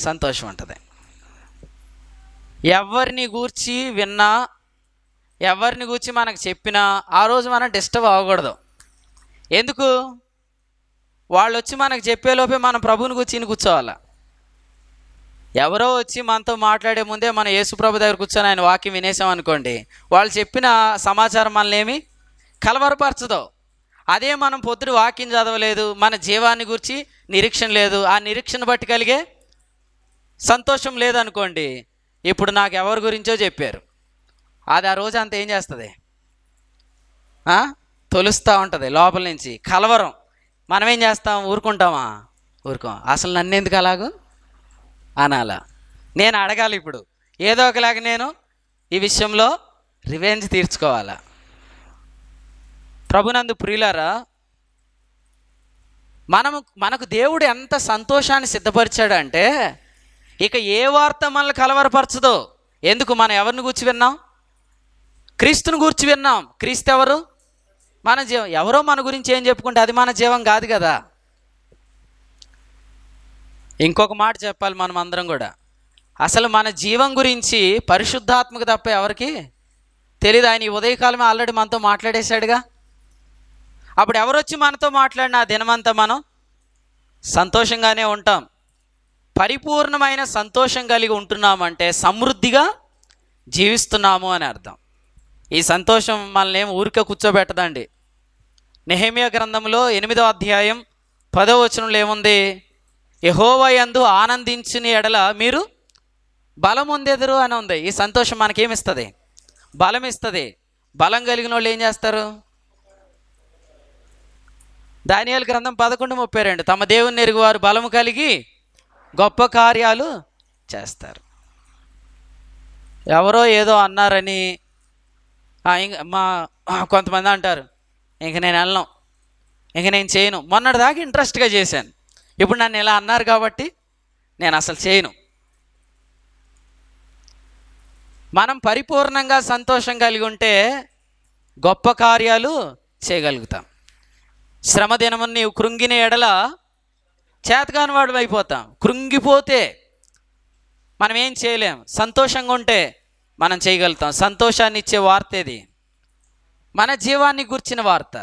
సంతోషం ఉంటుంది ఎవరిని గూర్చి విన్నా ఎవరిని గూర్చి మనకు చెప్పినా ఆ రోజు మనం డిస్టర్బ్ అవ్వకూడదు ఎందుకు వాళ్ళు వచ్చి మనకు చెప్పేలోపే మనం ప్రభువుని కూర్చొని కూర్చోవాలా ఎవరో వచ్చి మనతో మాట్లాడే ముందే మన యేసుప్రభు దగ్గర కూర్చొని ఆయన వాక్యం వినేసాం అనుకోండి వాళ్ళు చెప్పిన సమాచారం మనల్ని కలవరపరచదు అదే మనం పొద్దుడు వాక్యం చదవలేదు మన జీవాన్ని గురించి నిరీక్షణ లేదు ఆ నిరీక్షణ బట్టి కలిగే సంతోషం లేదనుకోండి ఇప్పుడు నాకు ఎవరి గురించో చెప్పారు అది ఆ రోజు అంత ఏం చేస్తుంది తొలుస్తూ ఉంటుంది లోపల నుంచి కలవరం మనం ఏం చేస్తాం ఊరుకుంటామా ఊరుకోం అసలు నన్ను ఎందుకు అలాగూ అనాలా నేను అడగాలి ఇప్పుడు ఏదో ఒకలాగా నేను ఈ విషయంలో రివెంజ్ తీర్చుకోవాలా ప్రభునందు ప్రియులారా మనము మనకు దేవుడు ఎంత సంతోషాన్ని సిద్ధపరిచాడంటే ఇక ఏ వార్త మనల్ని కలవరపరచదు ఎందుకు మనం ఎవరిని కూర్చి విన్నాం క్రీస్తుని గూర్చి విన్నాం క్రీస్తు ఎవరు మన జీవం ఎవరో మన గురించి ఏం చెప్పుకుంటే అది మన జీవం కాదు కదా ఇంకొక మాట చెప్పాలి మనం అందరం కూడా అసలు మన జీవం గురించి పరిశుద్ధాత్మక తప్ప ఎవరికి తెలియదు ఆయన ఈ ఉదయకాలమే ఆల్రెడీ మనతో మాట్లాడేశాడుగా అప్పుడు ఎవరొచ్చి మనతో మాట్లాడిన ఆ దినమంతా మనం సంతోషంగానే ఉంటాం పరిపూర్ణమైన సంతోషం కలిగి ఉంటున్నామంటే సమృద్ధిగా జీవిస్తున్నాము అని అర్థం ఈ సంతోషం మనల్ని ఏం ఊరిక కూర్చోబెట్టదండి నెహమియా గ్రంథంలో ఎనిమిదో అధ్యాయం పదో వచనంలో ఏముంది యహోవయందు ఆనందించిన ఎడల మీరు బలం ఉందెదరు అని ఉంది ఈ సంతోషం మనకేమిస్తుంది బలం ఇస్తుంది బలం కలిగిన వాళ్ళు ఏం చేస్తారు దానియాల గ్రంథం పదకొండు ముప్పై రెండు తమ దేవుని వారు బలము కలిగి గొప్ప కార్యాలు చేస్తారు ఎవరో ఏదో అన్నారని మా కొంతమంది అంటారు ఇంక నేను వెళ్ళను ఇంక నేను చేయను మొన్నటిదాకా ఇంట్రెస్ట్గా చేశాను ఇప్పుడు నన్ను ఇలా అన్నారు కాబట్టి నేను అసలు చేయను మనం పరిపూర్ణంగా సంతోషం కలిగి ఉంటే గొప్ప కార్యాలు చేయగలుగుతాం శ్రమ నీవు కృంగిన ఎడల చేతగాని వాడు అయిపోతాం కృంగిపోతే మనం ఏం చేయలేం సంతోషంగా ఉంటే మనం చేయగలుగుతాం సంతోషాన్ని ఇచ్చే వార్త ఇది మన జీవాన్ని గుర్చిన వార్త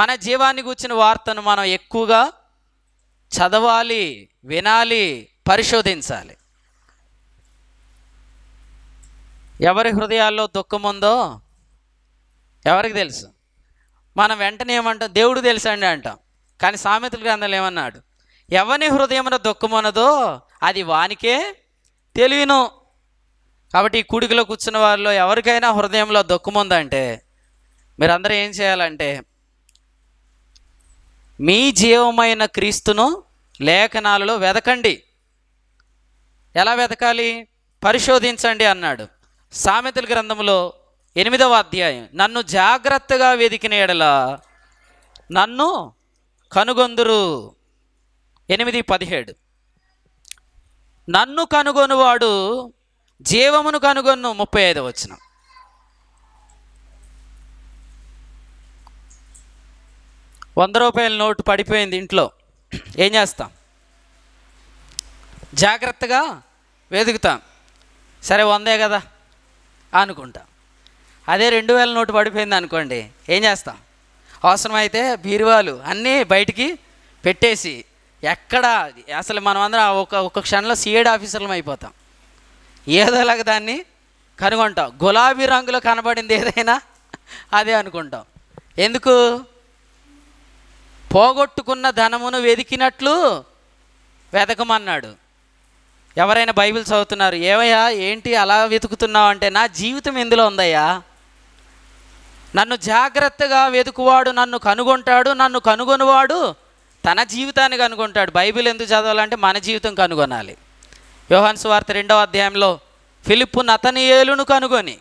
మన జీవాన్ని గుర్చిన వార్తను మనం ఎక్కువగా చదవాలి వినాలి పరిశోధించాలి ఎవరి హృదయాల్లో దుఃఖం ఉందో ఎవరికి తెలుసు మనం వెంటనే ఏమంటాం దేవుడు తెలుసండి అంటాం కానీ సామెతలు గ్రంథాలు ఏమన్నాడు ఎవని హృదయంలో ఉన్నదో అది వానికే తెలియను కాబట్టి ఈ కూడికలో కూర్చున్న వాళ్ళు ఎవరికైనా హృదయంలో దుఃఖం ఉందంటే మీరందరూ ఏం చేయాలంటే మీ జీవమైన క్రీస్తును లేఖనాలలో వెదకండి ఎలా వెతకాలి పరిశోధించండి అన్నాడు సామెతల గ్రంథంలో ఎనిమిదవ అధ్యాయం నన్ను జాగ్రత్తగా వెదికిన ఎడలా నన్ను కనుగొందురు ఎనిమిది పదిహేడు నన్ను కనుగొనువాడు జీవమును కనుగొను ముప్పై ఐదవ వచ్చినాం వంద రూపాయల నోటు పడిపోయింది ఇంట్లో ఏం చేస్తాం జాగ్రత్తగా వెతుకుతాం సరే వందే కదా అనుకుంటాం అదే రెండు వేల నోటు పడిపోయింది అనుకోండి ఏం చేస్తాం అవసరమైతే బీరువాలు అన్నీ బయటికి పెట్టేసి ఎక్కడ అసలు మనం అందరం ఒక ఒక క్షణంలో సిఐడి ఆఫీసర్లం అయిపోతాం ఏదోలాగా దాన్ని కనుగొంటాం గులాబీ రంగులో కనబడింది ఏదైనా అదే అనుకుంటాం ఎందుకు పోగొట్టుకున్న ధనమును వెదికినట్లు వెతకమన్నాడు ఎవరైనా బైబిల్ చదువుతున్నారు ఏమయ్యా ఏంటి అలా వెతుకుతున్నావు అంటే నా జీవితం ఎందులో ఉందయ్యా నన్ను జాగ్రత్తగా వెతుకువాడు నన్ను కనుగొంటాడు నన్ను కనుగొనివాడు తన జీవితాన్ని కనుగొంటాడు బైబిల్ ఎందుకు చదవాలంటే మన జీవితం కనుగొనాలి యోహాన్ వార్త రెండవ అధ్యాయంలో ఫిలిప్పు నతనియేలును కనుగొని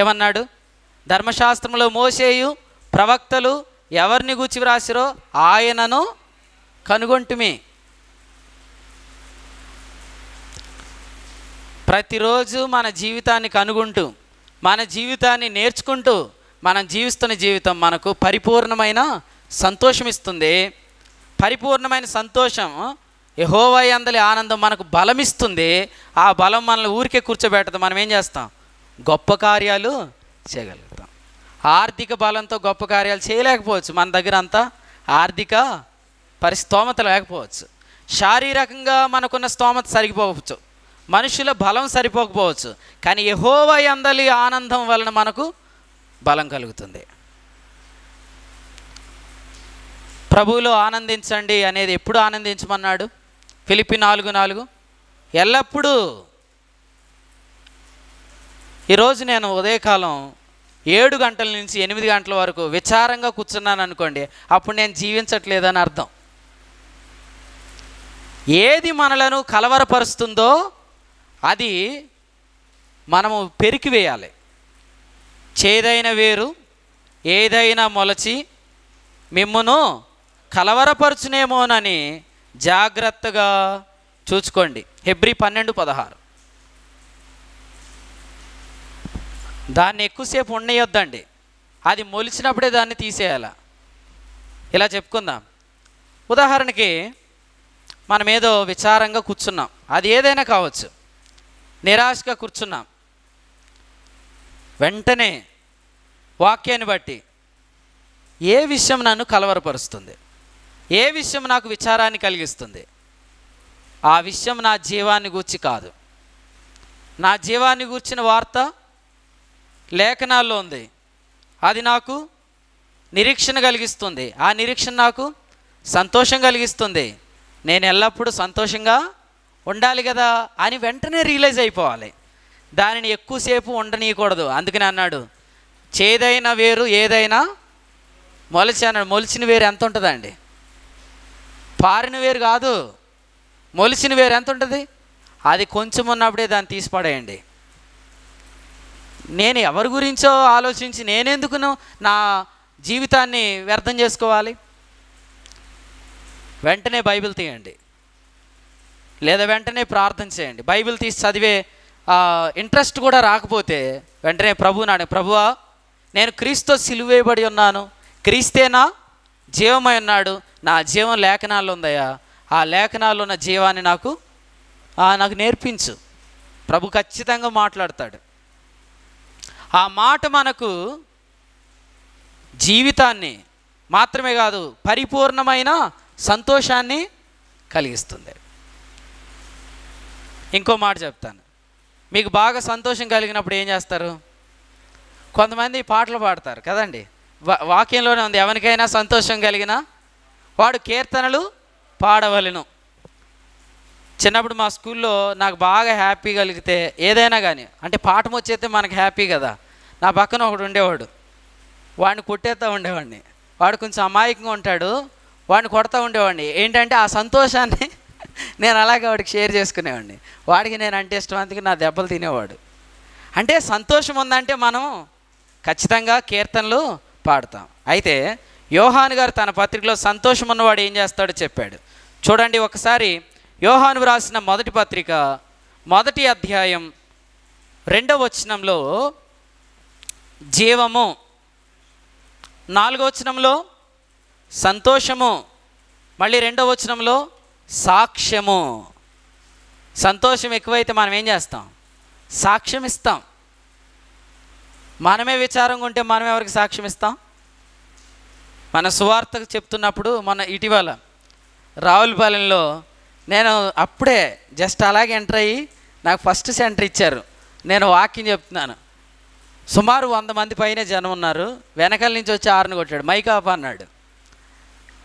ఏమన్నాడు ధర్మశాస్త్రంలో మోసేయు ప్రవక్తలు ఎవరిని గూర్చి వ్రాసిరో ఆయనను కనుగొంటుమి ప్రతిరోజు మన జీవితాన్ని కనుగొంటూ మన జీవితాన్ని నేర్చుకుంటూ మనం జీవిస్తున్న జీవితం మనకు పరిపూర్ణమైన సంతోషం ఇస్తుంది పరిపూర్ణమైన సంతోషం యహోవై అందలి ఆనందం మనకు బలమిస్తుంది ఆ బలం మనల్ని ఊరికే కూర్చోబెట్టదు మనం ఏం చేస్తాం గొప్ప కార్యాలు చేయగలరు ఆర్థిక బలంతో గొప్ప కార్యాలు చేయలేకపోవచ్చు మన దగ్గర అంతా ఆర్థిక పరిస్థోమత లేకపోవచ్చు శారీరకంగా మనకున్న స్తోమత సరిపోవచ్చు మనుషుల బలం సరిపోకపోవచ్చు కానీ యహోవ అందలి ఆనందం వలన మనకు బలం కలుగుతుంది ప్రభువులో ఆనందించండి అనేది ఎప్పుడు ఆనందించమన్నాడు ఫిలిపి నాలుగు నాలుగు ఎల్లప్పుడూ ఈరోజు నేను ఉదయకాలం ఏడు గంటల నుంచి ఎనిమిది గంటల వరకు విచారంగా కూర్చున్నాను అనుకోండి అప్పుడు నేను జీవించట్లేదని అర్థం ఏది మనలను కలవరపరుస్తుందో అది మనము పెరికివేయాలి చేదైన వేరు ఏదైనా మొలచి మిమ్మును కలవరపరుచునేమోనని జాగ్రత్తగా చూసుకోండి హెబ్రి పన్నెండు పదహారు దాన్ని ఎక్కువసేపు ఉండేయొద్దండి అది మొలిచినప్పుడే దాన్ని తీసేయాల ఇలా చెప్పుకుందాం ఉదాహరణకి మనం ఏదో విచారంగా కూర్చున్నాం అది ఏదైనా కావచ్చు నిరాశగా కూర్చున్నాం వెంటనే వాక్యాన్ని బట్టి ఏ విషయం నన్ను కలవరపరుస్తుంది ఏ విషయం నాకు విచారాన్ని కలిగిస్తుంది ఆ విషయం నా జీవాన్ని గూర్చి కాదు నా జీవాన్ని గూర్చిన వార్త లేఖనాల్లో ఉంది అది నాకు నిరీక్షణ కలిగిస్తుంది ఆ నిరీక్షణ నాకు సంతోషం కలిగిస్తుంది నేను ఎల్లప్పుడూ సంతోషంగా ఉండాలి కదా అని వెంటనే రియలైజ్ అయిపోవాలి దానిని ఎక్కువసేపు ఉండనీయకూడదు అందుకని అన్నాడు చేదైన వేరు ఏదైనా మొలిచి అన్నాడు మొలిచిన వేరు ఎంత ఉంటుందండి పారిన వేరు కాదు మొలిచిన వేరు ఎంత ఉంటుంది అది కొంచెం ఉన్నప్పుడే దాన్ని తీసి పడేయండి నేను ఎవరి గురించో ఆలోచించి నేనెందుకును నా జీవితాన్ని వ్యర్థం చేసుకోవాలి వెంటనే బైబిల్ తీయండి లేదా వెంటనే ప్రార్థన చేయండి బైబిల్ తీసి చదివే ఇంట్రెస్ట్ కూడా రాకపోతే వెంటనే ప్రభు నాడు ప్రభువా నేను క్రీస్తు సిలువేయబడి ఉన్నాను క్రీస్తేనా జీవమై ఉన్నాడు నా జీవం లేఖనాల్లో ఉందయ్యా ఆ లేఖనాల్లో ఉన్న జీవాన్ని నాకు నాకు నేర్పించు ప్రభు ఖచ్చితంగా మాట్లాడతాడు ఆ మాట మనకు జీవితాన్ని మాత్రమే కాదు పరిపూర్ణమైన సంతోషాన్ని కలిగిస్తుంది ఇంకో మాట చెప్తాను మీకు బాగా సంతోషం కలిగినప్పుడు ఏం చేస్తారు కొంతమంది పాటలు పాడతారు కదండి వాక్యంలోనే ఉంది ఎవరికైనా సంతోషం కలిగినా వాడు కీర్తనలు పాడవలను చిన్నప్పుడు మా స్కూల్లో నాకు బాగా హ్యాపీ కలిగితే ఏదైనా కానీ అంటే పాఠం వచ్చేస్తే మనకు హ్యాపీ కదా నా పక్కన ఒకడు ఉండేవాడు వాడిని కొట్టేస్తూ ఉండేవాడిని వాడు కొంచెం అమాయకంగా ఉంటాడు వాడిని కొడతా ఉండేవాడిని ఏంటంటే ఆ సంతోషాన్ని నేను అలాగే వాడికి షేర్ చేసుకునేవాడిని వాడికి నేను అంటే ఇష్టం అందుకే నా దెబ్బలు తినేవాడు అంటే సంతోషం ఉందంటే మనం ఖచ్చితంగా కీర్తనలు పాడతాం అయితే యోహాను గారు తన పత్రికలో సంతోషం ఉన్నవాడు ఏం చేస్తాడో చెప్పాడు చూడండి ఒకసారి యోహాను రాసిన మొదటి పత్రిక మొదటి అధ్యాయం రెండవ వచనంలో జీవము నాలుగో వచనంలో సంతోషము మళ్ళీ రెండవ వచనంలో సాక్ష్యము సంతోషం ఎక్కువైతే మనం ఏం చేస్తాం సాక్ష్యం ఇస్తాం మనమే విచారంగా ఉంటే మనం ఎవరికి సాక్ష్యం ఇస్తాం మన సువార్త చెప్తున్నప్పుడు మన ఇటీవల రావులపాలెంలో నేను అప్పుడే జస్ట్ అలాగే ఎంటర్ అయ్యి నాకు ఫస్ట్ సెంటర్ ఇచ్చారు నేను వాకింగ్ చెప్తున్నాను సుమారు వంద మంది పైనే జనం ఉన్నారు వెనకాల నుంచి వచ్చి ఆరుని కొట్టాడు మైక్ ఆఫ్ అన్నాడు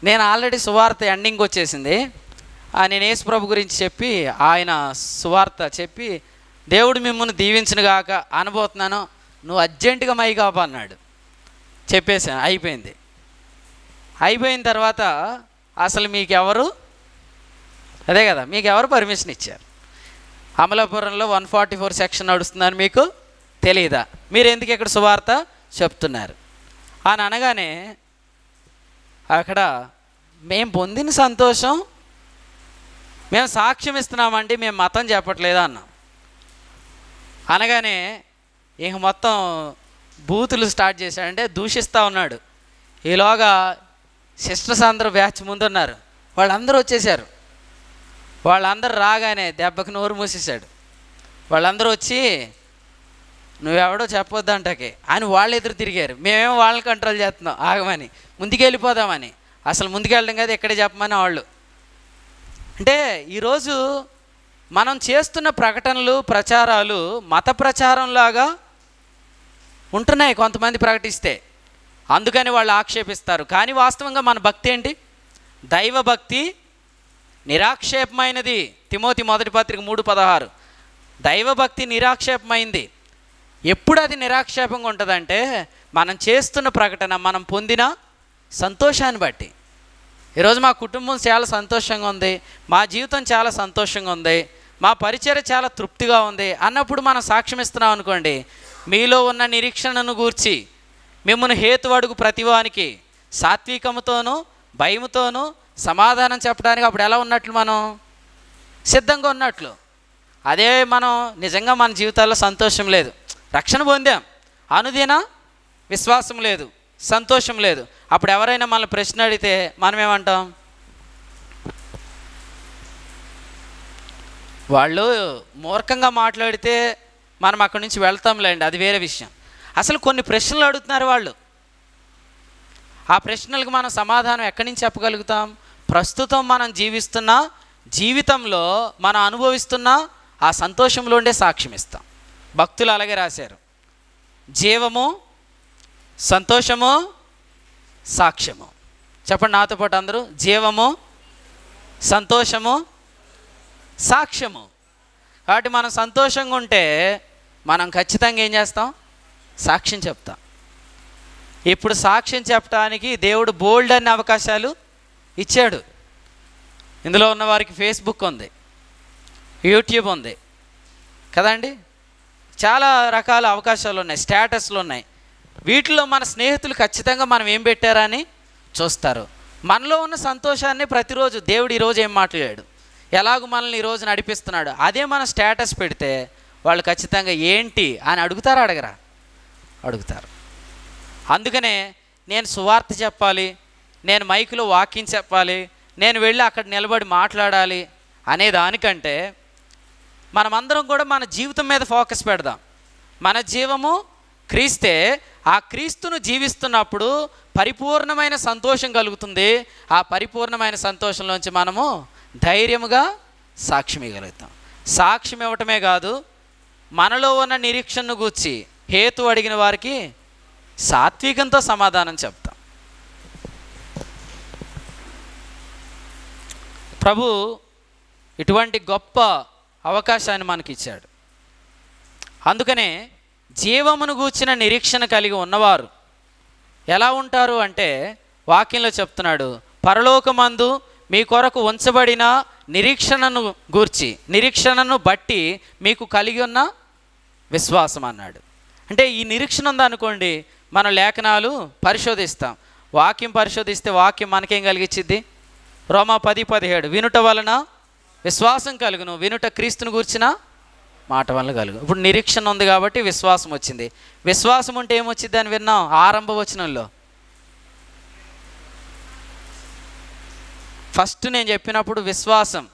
నేను ఆల్రెడీ సువార్త ఎండింగ్ వచ్చేసింది నేను యేసు ప్రభు గురించి చెప్పి ఆయన సువార్త చెప్పి దేవుడు మిమ్మల్ని గాక అనబోతున్నాను నువ్వు అర్జెంటుగా మైక్ ఆఫ్ అన్నాడు చెప్పేశాను అయిపోయింది అయిపోయిన తర్వాత అసలు మీకెవరు అదే కదా మీకు ఎవరు పర్మిషన్ ఇచ్చారు అమలాపురంలో వన్ ఫార్టీ ఫోర్ సెక్షన్ నడుస్తుందని మీకు తెలియదా మీరు ఎందుకు ఇక్కడ సువార్త చెప్తున్నారు అని అనగానే అక్కడ మేము పొందిన సంతోషం మేము సాక్ష్యం ఇస్తున్నామండి మేము మతం చెప్పట్లేదా అన్నాం అనగానే ఇంక మొత్తం బూతులు స్టార్ట్ చేశాడంటే దూషిస్తూ ఉన్నాడు ఈలోగా సిస్టర్స్ అందరూ బ్యాచ్ ముందున్నారు వాళ్ళందరూ వచ్చేసారు వాళ్ళందరూ రాగానే దెబ్బకి నోరు మూసేశాడు వాళ్ళందరూ వచ్చి నువ్వెవడో చెప్పొద్దు అంటకి అని వాళ్ళు ఎదురు తిరిగారు మేమేం వాళ్ళని కంట్రోల్ చేస్తున్నాం ఆగమని ముందుకెళ్ళిపోదామని అసలు ముందుకెళ్ళడం కదా ఇక్కడే చెప్పమని వాళ్ళు అంటే ఈరోజు మనం చేస్తున్న ప్రకటనలు ప్రచారాలు మత ప్రచారంలాగా ఉంటున్నాయి కొంతమంది ప్రకటిస్తే అందుకని వాళ్ళు ఆక్షేపిస్తారు కానీ వాస్తవంగా మన భక్తి ఏంటి దైవభక్తి నిరాక్షేపమైనది తిమోతి మొదటి పత్రిక మూడు పదహారు దైవభక్తి నిరాక్షేపమైంది ఎప్పుడు అది నిరాక్షేపంగా ఉంటుందంటే మనం చేస్తున్న ప్రకటన మనం పొందిన సంతోషాన్ని బట్టి ఈరోజు మా కుటుంబం చాలా సంతోషంగా ఉంది మా జీవితం చాలా సంతోషంగా ఉంది మా పరిచయం చాలా తృప్తిగా ఉంది అన్నప్పుడు మనం సాక్ష్యం ఇస్తున్నాం అనుకోండి మీలో ఉన్న నిరీక్షణను గూర్చి మిమ్మల్ని హేతు అడుగు ప్రతివానికి సాత్వికముతోనూ భయముతోనూ సమాధానం చెప్పడానికి అప్పుడు ఎలా ఉన్నట్లు మనం సిద్ధంగా ఉన్నట్లు అదే మనం నిజంగా మన జీవితాల్లో సంతోషం లేదు రక్షణ పొందాం అనుదిన విశ్వాసం లేదు సంతోషం లేదు అప్పుడు ఎవరైనా మనల్ని ప్రశ్న అడిగితే మనం ఏమంటాం వాళ్ళు మూర్ఖంగా మాట్లాడితే మనం అక్కడి నుంచి వెళ్తాంలేండి అది వేరే విషయం అసలు కొన్ని ప్రశ్నలు అడుగుతున్నారు వాళ్ళు ఆ ప్రశ్నలకు మనం సమాధానం ఎక్కడి నుంచి చెప్పగలుగుతాం ప్రస్తుతం మనం జీవిస్తున్న జీవితంలో మనం అనుభవిస్తున్న ఆ సంతోషంలో ఉండే సాక్ష్యం ఇస్తాం భక్తులు అలాగే రాశారు జీవము సంతోషము సాక్ష్యము చెప్పండి నాతో పాటు అందరూ జీవము సంతోషము సాక్ష్యము కాబట్టి మనం సంతోషంగా ఉంటే మనం ఖచ్చితంగా ఏం చేస్తాం సాక్ష్యం చెప్తాం ఇప్పుడు సాక్ష్యం చెప్పడానికి దేవుడు బోల్డ్ అనే అవకాశాలు ఇచ్చాడు ఇందులో ఉన్న వారికి ఫేస్బుక్ ఉంది యూట్యూబ్ ఉంది కదండి చాలా రకాల అవకాశాలు ఉన్నాయి స్టేటస్లు ఉన్నాయి వీటిలో మన స్నేహితులు ఖచ్చితంగా మనం ఏం పెట్టారని చూస్తారు మనలో ఉన్న సంతోషాన్ని ప్రతిరోజు దేవుడు ఈరోజు ఏం మాట్లాడాడు ఎలాగో మనల్ని ఈరోజు నడిపిస్తున్నాడు అదే మనం స్టేటస్ పెడితే వాళ్ళు ఖచ్చితంగా ఏంటి అని అడుగుతారా అడగరా అడుగుతారు అందుకనే నేను సువార్త చెప్పాలి నేను మైకులో వాకింగ్ చెప్పాలి నేను వెళ్ళి అక్కడ నిలబడి మాట్లాడాలి అనే దానికంటే మనమందరం కూడా మన జీవితం మీద ఫోకస్ పెడదాం మన జీవము క్రీస్తే ఆ క్రీస్తును జీవిస్తున్నప్పుడు పరిపూర్ణమైన సంతోషం కలుగుతుంది ఆ పరిపూర్ణమైన సంతోషంలోంచి మనము ధైర్యముగా సాక్ష్యం ఇవ్వగలుగుతాం సాక్ష్యం ఇవ్వటమే కాదు మనలో ఉన్న నిరీక్షణను గూర్చి హేతు అడిగిన వారికి సాత్వికంతో సమాధానం చెప్తాం ప్రభు ఇటువంటి గొప్ప అవకాశాన్ని మనకి ఇచ్చాడు అందుకనే జీవమును గూర్చిన నిరీక్షణ కలిగి ఉన్నవారు ఎలా ఉంటారు అంటే వాక్యంలో చెప్తున్నాడు పరలోకమందు మీ కొరకు ఉంచబడిన నిరీక్షణను గూర్చి నిరీక్షణను బట్టి మీకు కలిగి ఉన్న విశ్వాసం అన్నాడు అంటే ఈ నిరీక్షణ ఉందనుకోండి మన లేఖనాలు పరిశోధిస్తాం వాక్యం పరిశోధిస్తే వాక్యం మనకేం కలిగించిద్ది రోమా పది పదిహేడు వినుట వలన విశ్వాసం కలుగును వినుట క్రీస్తుని గూర్చిన మాట వల్ల కలుగు ఇప్పుడు నిరీక్షణ ఉంది కాబట్టి విశ్వాసం వచ్చింది విశ్వాసం ఉంటే ఏమొచ్చింది అని విన్నాం ఆరంభ వచనంలో ఫస్ట్ నేను చెప్పినప్పుడు విశ్వాసం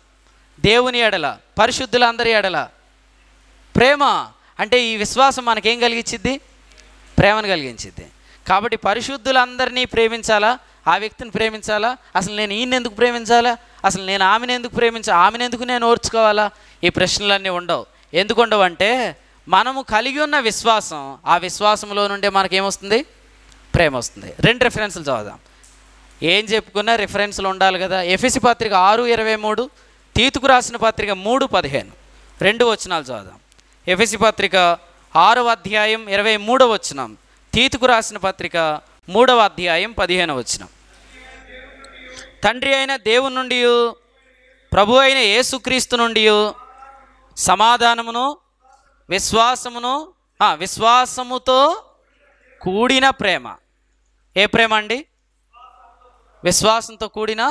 దేవుని ఎడల పరిశుద్ధులందరి ఎడల ప్రేమ అంటే ఈ విశ్వాసం మనకేం కలిగించిద్ది ప్రేమను కలిగించిద్ది కాబట్టి పరిశుద్ధులందరినీ ప్రేమించాలా ఆ వ్యక్తిని ప్రేమించాలా అసలు నేను ఈయన ఎందుకు ప్రేమించాలా అసలు నేను ఆమెను ఎందుకు ప్రేమించా ఆమెను ఎందుకు నేను ఓర్చుకోవాలా ఈ ప్రశ్నలన్నీ ఉండవు ఎందుకు ఉండవంటే మనము కలిగి ఉన్న విశ్వాసం ఆ విశ్వాసంలో నుండి మనకేమొస్తుంది ప్రేమ వస్తుంది రెండు రిఫరెన్స్లు చదువుదాం ఏం చెప్పుకున్నా రిఫరెన్స్లు ఉండాలి కదా ఎఫ్ఎసి పత్రిక ఆరు ఇరవై మూడు తీతుకు రాసిన పత్రిక మూడు పదిహేను రెండు వచనాలు చదువుదాం ఎఫ్ఎసి పత్రిక ఆరవ అధ్యాయం ఇరవై మూడవ వచనం తీతుకు రాసిన పత్రిక మూడవ అధ్యాయం పదిహేను వచనం తండ్రి అయిన దేవు నుండి ప్రభు అయిన యేసుక్రీస్తు నుండి సమాధానమును విశ్వాసమును విశ్వాసముతో కూడిన ప్రేమ ఏ ప్రేమ అండి విశ్వాసంతో కూడిన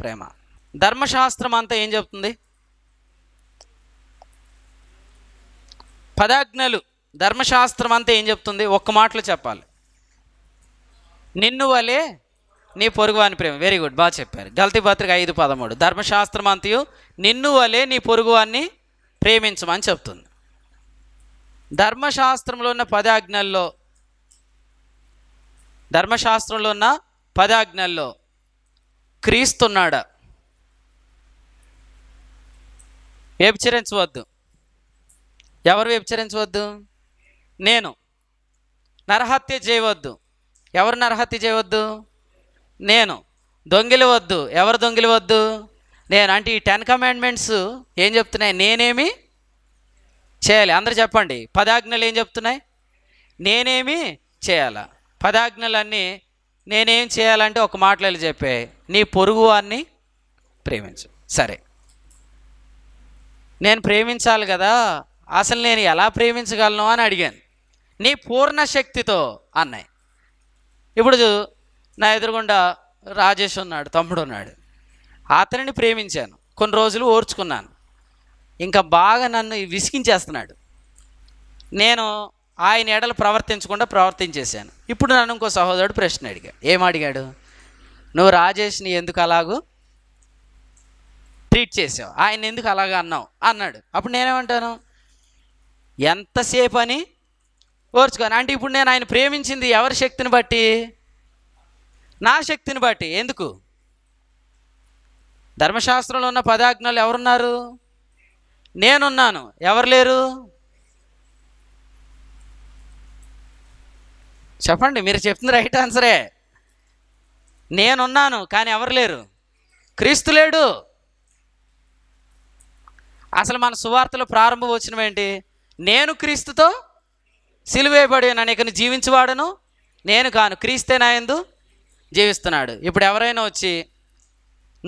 ప్రేమ ధర్మశాస్త్రం అంతా ఏం చెప్తుంది పదాజ్ఞలు ధర్మశాస్త్రం అంతా ఏం చెప్తుంది ఒక్క మాటలు చెప్పాలి నిన్ను వలే నీ పొరుగువాని ప్రేమ వెరీ గుడ్ బాగా చెప్పారు గల్తీ పత్రిక ఐదు పదమూడు ధర్మశాస్త్రం అంతయు నిన్ను వలే నీ పొరుగువాన్ని ప్రేమించమని చెప్తుంది ధర్మశాస్త్రంలో ఉన్న పదాజ్ఞల్లో ధర్మశాస్త్రంలో ఉన్న పదాజ్ఞల్లో క్రీస్తున్నాడా వ్యభిచరించవద్దు ఎవరు వ్యభిచరించవద్దు నేను నరహత్య చేయవద్దు ఎవరు నరహత్య చేయవద్దు నేను దొంగిలి వద్దు ఎవరు దొంగిలి వద్దు నేను అంటే ఈ టెన్ కమాండ్మెంట్స్ ఏం చెప్తున్నాయి నేనేమి చేయాలి అందరు చెప్పండి పదాజ్ఞలు ఏం చెప్తున్నాయి నేనేమి చేయాలా పదాజ్ఞలన్నీ నేనేం చేయాలంటే ఒక మాటలు చెప్పే నీ పొరుగువాన్ని ప్రేమించు సరే నేను ప్రేమించాలి కదా అసలు నేను ఎలా ప్రేమించగలను అని అడిగాను నీ పూర్ణ శక్తితో అన్నాయి ఇప్పుడు నా ఎదురుగుండా రాజేష్ ఉన్నాడు తమ్ముడు ఉన్నాడు అతనిని ప్రేమించాను కొన్ని రోజులు ఓర్చుకున్నాను ఇంకా బాగా నన్ను విసిగించేస్తున్నాడు నేను ఆయన ఎడలు ప్రవర్తించకుండా ప్రవర్తించేశాను ఇప్పుడు నన్ను ఇంకో సహోదరుడు ప్రశ్న అడిగా ఏం అడిగాడు నువ్వు రాజేష్ని ఎందుకు అలాగూ ట్రీట్ చేసావు ఆయన ఎందుకు అలాగ అన్నావు అన్నాడు అప్పుడు నేనేమంటాను ఎంతసేపు అని ఓర్చుకోను అంటే ఇప్పుడు నేను ఆయన ప్రేమించింది ఎవరి శక్తిని బట్టి నా శక్తిని బట్టి ఎందుకు ధర్మశాస్త్రంలో ఉన్న పదాజ్ఞలు ఎవరున్నారు నేనున్నాను ఎవరు లేరు చెప్పండి మీరు చెప్తుంది రైట్ ఆన్సరే నేనున్నాను కానీ ఎవరు లేరు క్రీస్తు లేడు అసలు మన సువార్తలు ప్రారంభం వచ్చినవి ఏంటి నేను క్రీస్తుతో సిలువేయబడి నన్ను ఇకను జీవించేవాడను నేను కాను క్రీస్తే నాయందు జీవిస్తున్నాడు ఇప్పుడు ఎవరైనా వచ్చి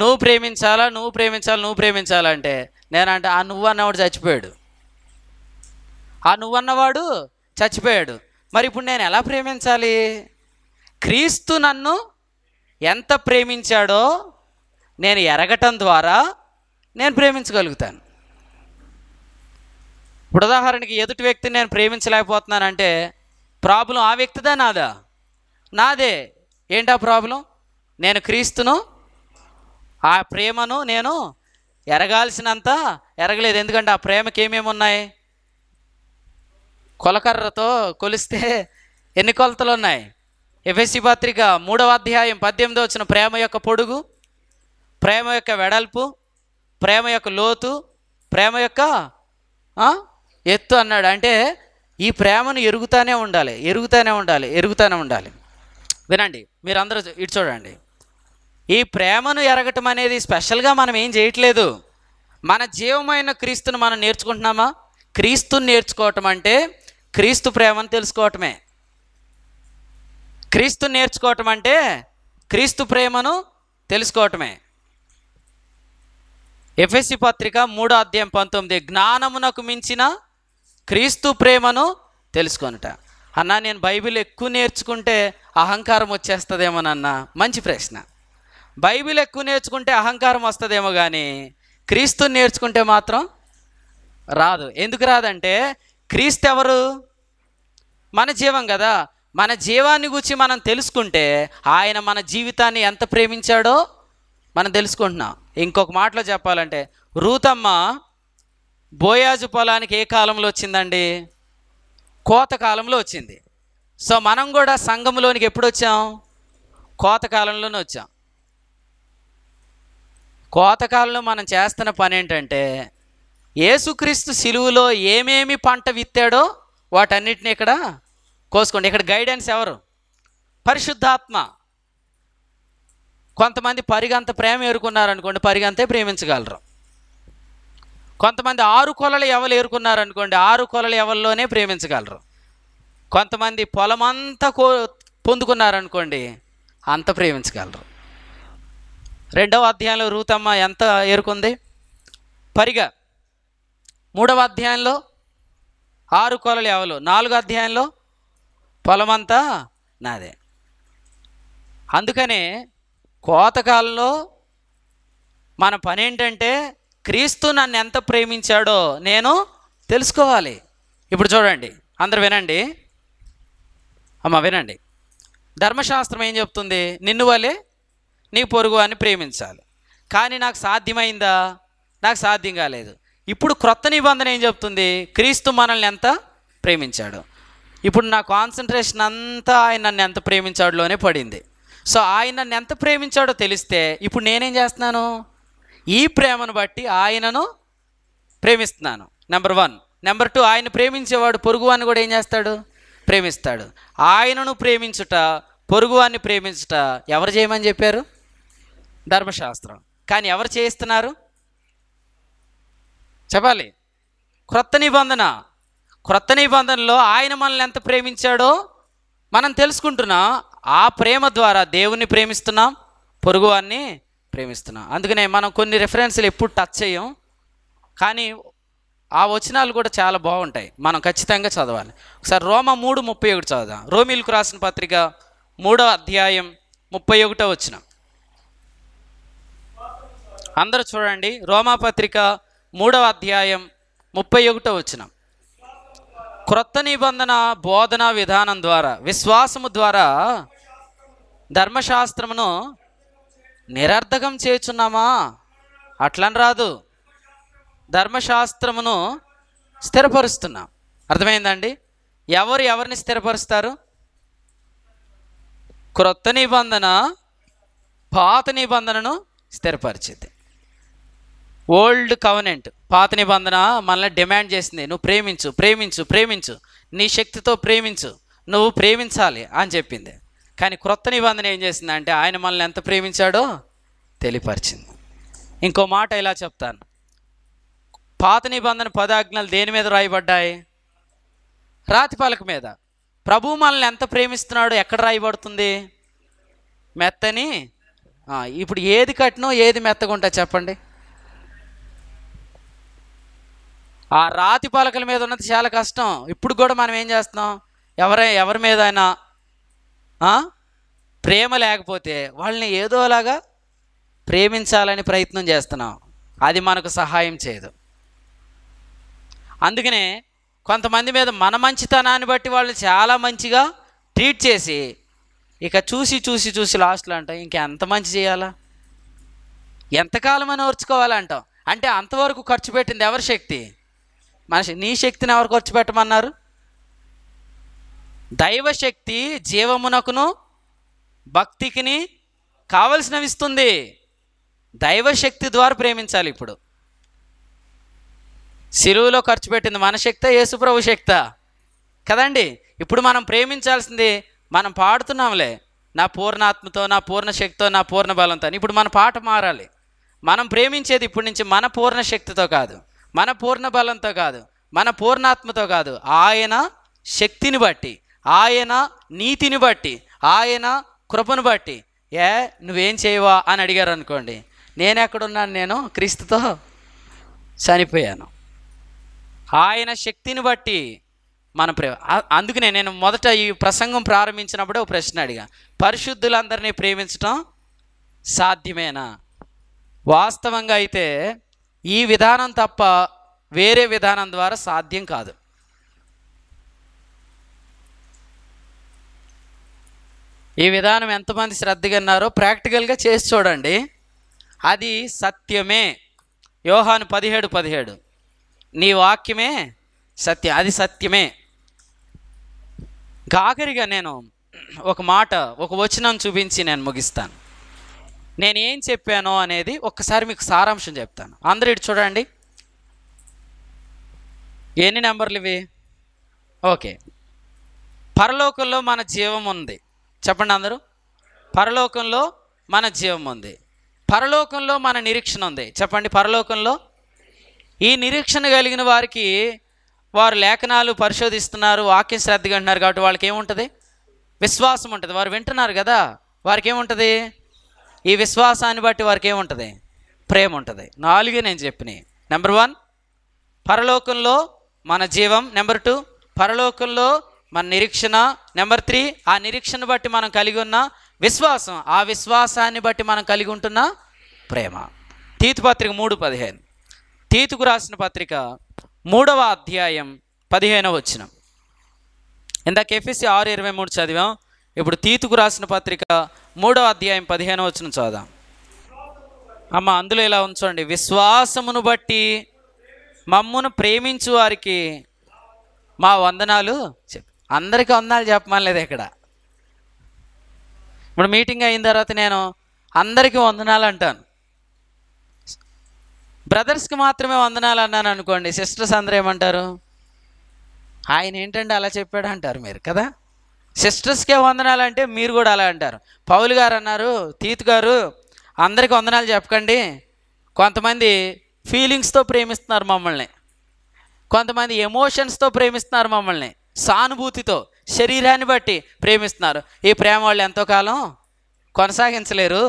నువ్వు ప్రేమించాలా నువ్వు ప్రేమించాలి నువ్వు ప్రేమించాలంటే నేనంటే ఆ నువ్వు అన్నవాడు చచ్చిపోయాడు ఆ నువ్వు అన్నవాడు చచ్చిపోయాడు మరి ఇప్పుడు నేను ఎలా ప్రేమించాలి క్రీస్తు నన్ను ఎంత ప్రేమించాడో నేను ఎరగటం ద్వారా నేను ప్రేమించగలుగుతాను ఇప్పుడు ఉదాహరణకి ఎదుటి వ్యక్తిని నేను ప్రేమించలేకపోతున్నానంటే ప్రాబ్లం ఆ వ్యక్తిదా నాదా నాదే ఏంటా ప్రాబ్లం నేను క్రీస్తును ఆ ప్రేమను నేను ఎరగాల్సినంత ఎరగలేదు ఎందుకంటే ఆ ప్రేమకి ఏమేమి ఉన్నాయి కొలకర్రతో కొలిస్తే ఎన్ని కొలతలు ఉన్నాయి ఎఫ్ఎస్సి పత్రిక మూడవ అధ్యాయం పద్దెనిమిది వచ్చిన ప్రేమ యొక్క పొడుగు ప్రేమ యొక్క వెడల్పు ప్రేమ యొక్క లోతు ప్రేమ యొక్క ఎత్తు అన్నాడు అంటే ఈ ప్రేమను ఎరుగుతూనే ఉండాలి ఎరుగుతానే ఉండాలి ఎరుగుతూనే ఉండాలి వినండి మీరందరూ ఇటు చూడండి ఈ ప్రేమను ఎరగటం అనేది స్పెషల్గా మనం ఏం చేయట్లేదు మన జీవమైన క్రీస్తును మనం నేర్చుకుంటున్నామా క్రీస్తుని నేర్చుకోవటం అంటే క్రీస్తు ప్రేమను తెలుసుకోవటమే క్రీస్తు నేర్చుకోవటం అంటే క్రీస్తు ప్రేమను తెలుసుకోవటమే ఎఫ్ఎస్సి పత్రిక మూడో అధ్యాయం పంతొమ్మిది జ్ఞానమునకు మించిన క్రీస్తు ప్రేమను తెలుసుకొనుట అన్న నేను బైబిల్ ఎక్కువ నేర్చుకుంటే అహంకారం వచ్చేస్తుందేమోనన్న మంచి ప్రశ్న బైబిల్ ఎక్కువ నేర్చుకుంటే అహంకారం వస్తుందేమో కానీ క్రీస్తుని నేర్చుకుంటే మాత్రం రాదు ఎందుకు రాదంటే క్రీస్తు ఎవరు మన జీవం కదా మన జీవాన్ని గురించి మనం తెలుసుకుంటే ఆయన మన జీవితాన్ని ఎంత ప్రేమించాడో మనం తెలుసుకుంటున్నాం ఇంకొక మాటలో చెప్పాలంటే రూతమ్మ బోయాజు పొలానికి ఏ కాలంలో వచ్చిందండి కోత కాలంలో వచ్చింది సో మనం కూడా సంఘంలోనికి ఎప్పుడు వచ్చాం కోతకాలంలోనే వచ్చాం కోతకాలంలో మనం చేస్తున్న పని ఏంటంటే ఏసుక్రీస్తు సిలువులో ఏమేమి పంట విత్తాడో వాటన్నిటిని ఇక్కడ కోసుకోండి ఇక్కడ గైడెన్స్ ఎవరు పరిశుద్ధాత్మ కొంతమంది పరిగంత ప్రేమ ఎరుకున్నారనుకోండి పరిగంతే ప్రేమించగలరు కొంతమంది ఆరు కొలలు ఎవరు ఏరుకున్నారనుకోండి ఆరు కొలలు ఎవరిలోనే ప్రేమించగలరు కొంతమంది పొలమంతా కో పొందుకున్నారనుకోండి అంత ప్రేమించగలరు రెండవ అధ్యాయంలో రూతమ్మ ఎంత ఏరుకుంది పరిగా మూడవ అధ్యాయంలో ఆరు కొలలు ఎవరు నాలుగో అధ్యాయంలో పొలమంతా నాదే అందుకనే కోతకాలంలో మన పని ఏంటంటే క్రీస్తు నన్ను ఎంత ప్రేమించాడో నేను తెలుసుకోవాలి ఇప్పుడు చూడండి అందరు వినండి అమ్మ వినండి ధర్మశాస్త్రం ఏం చెప్తుంది నిన్ను వలె నీ పొరుగు అని ప్రేమించాలి కానీ నాకు సాధ్యమైందా నాకు సాధ్యం కాలేదు ఇప్పుడు క్రొత్త నిబంధన ఏం చెప్తుంది క్రీస్తు మనల్ని ఎంత ప్రేమించాడు ఇప్పుడు నా కాన్సన్ట్రేషన్ అంతా ఆయన నన్ను ఎంత ప్రేమించాడులోనే పడింది సో ఆయన నన్ను ఎంత ప్రేమించాడో తెలిస్తే ఇప్పుడు నేనేం చేస్తున్నాను ఈ ప్రేమను బట్టి ఆయనను ప్రేమిస్తున్నాను నెంబర్ వన్ నెంబర్ టూ ఆయన ప్రేమించేవాడు పొరుగువాన్ని కూడా ఏం చేస్తాడు ప్రేమిస్తాడు ఆయనను ప్రేమించుట పొరుగువాన్ని ప్రేమించుట ఎవరు చేయమని చెప్పారు ధర్మశాస్త్రం కానీ ఎవరు చేయిస్తున్నారు చెప్పాలి క్రొత్త నిబంధన క్రొత్త నిబంధనలో ఆయన మనల్ని ఎంత ప్రేమించాడో మనం తెలుసుకుంటున్నాం ఆ ప్రేమ ద్వారా దేవుణ్ణి ప్రేమిస్తున్నాం పొరుగువాన్ని ప్రేమిస్తున్నాం అందుకనే మనం కొన్ని రెఫరెన్స్లు ఎప్పుడు టచ్ చేయం కానీ ఆ వచనాలు కూడా చాలా బాగుంటాయి మనం ఖచ్చితంగా చదవాలి ఒకసారి రోమ మూడు ముప్పై ఒకటి చదువుదాం రోమిల్కు రాసిన పత్రిక మూడో అధ్యాయం ముప్పై ఒకటో వచ్చిన అందరూ చూడండి రోమాపత్రిక మూడవ అధ్యాయం ముప్పై ఒకటో వచ్చిన క్రొత్త నిబంధన బోధన విధానం ద్వారా విశ్వాసము ద్వారా ధర్మశాస్త్రమును నిరర్ధకం చేయుచున్నామా అట్లని రాదు ధర్మశాస్త్రమును స్థిరపరుస్తున్నాం అర్థమైందండి ఎవరు ఎవరిని స్థిరపరుస్తారు క్రొత్త నిబంధన పాత నిబంధనను స్థిరపరిచింది ఓల్డ్ కవనెంట్ పాత నిబంధన మనల్ని డిమాండ్ చేసింది నువ్వు ప్రేమించు ప్రేమించు ప్రేమించు నీ శక్తితో ప్రేమించు నువ్వు ప్రేమించాలి అని చెప్పింది కానీ క్రొత్త నిబంధన ఏం చేసిందంటే ఆయన మనల్ని ఎంత ప్రేమించాడో తెలియపరిచింది ఇంకో మాట ఇలా చెప్తాను పాత నిబంధన పదాజ్ఞలు దేని మీద రాయబడ్డాయి రాతి పలక మీద ప్రభు మనల్ని ఎంత ప్రేమిస్తున్నాడో ఎక్కడ రాయబడుతుంది మెత్తని ఇప్పుడు ఏది కట్టినో ఏది మెత్తగుంటా చెప్పండి ఆ రాతి పలకల మీద ఉన్నది చాలా కష్టం ఇప్పుడు కూడా మనం ఏం చేస్తున్నాం ఎవరే ఎవరి మీద అయినా ప్రేమ లేకపోతే వాళ్ళని ఏదోలాగా ప్రేమించాలని ప్రయత్నం చేస్తున్నాం అది మనకు సహాయం చేయదు అందుకనే కొంతమంది మీద మన మంచితనాన్ని బట్టి వాళ్ళు చాలా మంచిగా ట్రీట్ చేసి ఇక చూసి చూసి చూసి లాస్ట్లో అంటాం ఇంకెంత మంచి చేయాలా ఎంతకాలమైనా ఓర్చుకోవాలంటాం అంటే అంతవరకు ఖర్చు పెట్టింది ఎవరి శక్తి మన నీ శక్తిని ఎవరు ఖర్చు పెట్టమన్నారు దైవశక్తి జీవమునకును భక్తికిని కావలసినవిస్తుంది దైవశక్తి ద్వారా ప్రేమించాలి ఇప్పుడు సిలువులో ఖర్చు పెట్టింది మన శక్త యేసుప్రభు శక్త కదండి ఇప్పుడు మనం ప్రేమించాల్సింది మనం పాడుతున్నాంలే నా పూర్ణాత్మతో నా పూర్ణ శక్తితో నా పూర్ణ బలంతో ఇప్పుడు మన పాట మారాలి మనం ప్రేమించేది ఇప్పటి నుంచి మన పూర్ణ శక్తితో కాదు మన పూర్ణ బలంతో కాదు మన పూర్ణాత్మతో కాదు ఆయన శక్తిని బట్టి ఆయన నీతిని బట్టి ఆయన కృపను బట్టి ఏ నువ్వేం చేయవా అని అడిగారు అనుకోండి నేను ఎక్కడున్నాను నేను క్రీస్తుతో చనిపోయాను ఆయన శక్తిని బట్టి మన ప్రే అందుకనే నేను మొదట ఈ ప్రసంగం ప్రారంభించినప్పుడు ఒక ప్రశ్న అడిగా పరిశుద్ధులందరినీ ప్రేమించడం సాధ్యమేనా వాస్తవంగా అయితే ఈ విధానం తప్ప వేరే విధానం ద్వారా సాధ్యం కాదు ఈ విధానం ఎంతమంది శ్రద్ధగా ఉన్నారో ప్రాక్టికల్గా చేసి చూడండి అది సత్యమే యోహాను పదిహేడు పదిహేడు నీ వాక్యమే సత్యం అది సత్యమే ఆఖరిగా నేను ఒక మాట ఒక వచనం చూపించి నేను ముగిస్తాను నేను ఏం చెప్పానో అనేది ఒక్కసారి మీకు సారాంశం చెప్తాను అందరు ఇటు చూడండి ఎన్ని నెంబర్లు ఇవి ఓకే పరలోకంలో మన జీవం ఉంది చెప్పండి అందరూ పరలోకంలో మన జీవం ఉంది పరలోకంలో మన నిరీక్షణ ఉంది చెప్పండి పరలోకంలో ఈ నిరీక్షణ కలిగిన వారికి వారు లేఖనాలు పరిశోధిస్తున్నారు వాక్యం శ్రద్ధగా అంటున్నారు కాబట్టి వాళ్ళకి ఏముంటుంది విశ్వాసం ఉంటుంది వారు వింటున్నారు కదా వారికి ఏముంటుంది ఈ విశ్వాసాన్ని బట్టి వారికి ఏముంటుంది ప్రేమ ఉంటుంది నాలుగే నేను చెప్పినాయి నెంబర్ వన్ పరలోకంలో మన జీవం నెంబర్ టూ పరలోకంలో మన నిరీక్షణ నెంబర్ త్రీ ఆ నిరీక్షణ బట్టి మనం కలిగి ఉన్న విశ్వాసం ఆ విశ్వాసాన్ని బట్టి మనం కలిగి ఉంటున్న ప్రేమ తీతు పత్రిక మూడు పదిహేను తీతుకు రాసిన పత్రిక మూడవ అధ్యాయం పదిహేనవ వచ్చిన ఇందాక ఎఫ్ఎస్సి ఆరు ఇరవై మూడు చదివాం ఇప్పుడు తీతుకు రాసిన పత్రిక మూడవ అధ్యాయం పదిహేనవ వచ్చిన చదాం అమ్మ అందులో ఇలా ఉంచండి విశ్వాసమును బట్టి మమ్మును ప్రేమించు వారికి మా వందనాలు చెప్పి అందరికీ వందాలు చెప్పమనలేదు ఇక్కడ ఇప్పుడు మీటింగ్ అయిన తర్వాత నేను అందరికీ వందనాలు అంటాను బ్రదర్స్కి మాత్రమే వందనాలు అన్నాను అనుకోండి సిస్టర్స్ అందరూ ఏమంటారు ఆయన ఏంటంటే అలా చెప్పాడు అంటారు మీరు కదా సిస్టర్స్కే వందనాలు అంటే మీరు కూడా అలా అంటారు పౌలు గారు అన్నారు తీతు గారు అందరికి వందనాలు చెప్పకండి కొంతమంది ఫీలింగ్స్తో ప్రేమిస్తున్నారు మమ్మల్ని కొంతమంది ఎమోషన్స్తో ప్రేమిస్తున్నారు మమ్మల్ని సానుభూతితో శరీరాన్ని బట్టి ప్రేమిస్తున్నారు ఈ ప్రేమ వాళ్ళు ఎంతో కాలం కొనసాగించలేరు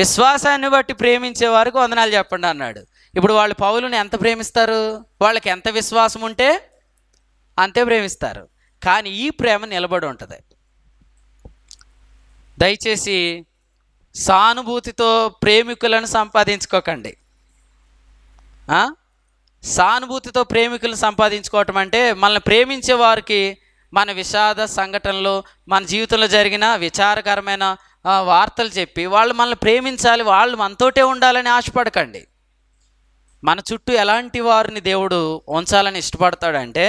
విశ్వాసాన్ని బట్టి ప్రేమించే వారికి వందనాలు చెప్పండి అన్నాడు ఇప్పుడు వాళ్ళు పౌలను ఎంత ప్రేమిస్తారు వాళ్ళకి ఎంత విశ్వాసం ఉంటే అంతే ప్రేమిస్తారు కానీ ఈ ప్రేమ నిలబడి ఉంటుంది దయచేసి సానుభూతితో ప్రేమికులను సంపాదించుకోకండి సానుభూతితో ప్రేమికులు సంపాదించుకోవటం అంటే మనల్ని ప్రేమించే వారికి మన విషాద సంఘటనలు మన జీవితంలో జరిగిన విచారకరమైన వార్తలు చెప్పి వాళ్ళు మనల్ని ప్రేమించాలి వాళ్ళు మనతోటే ఉండాలని ఆశపడకండి మన చుట్టూ ఎలాంటి వారిని దేవుడు ఉంచాలని ఇష్టపడతాడంటే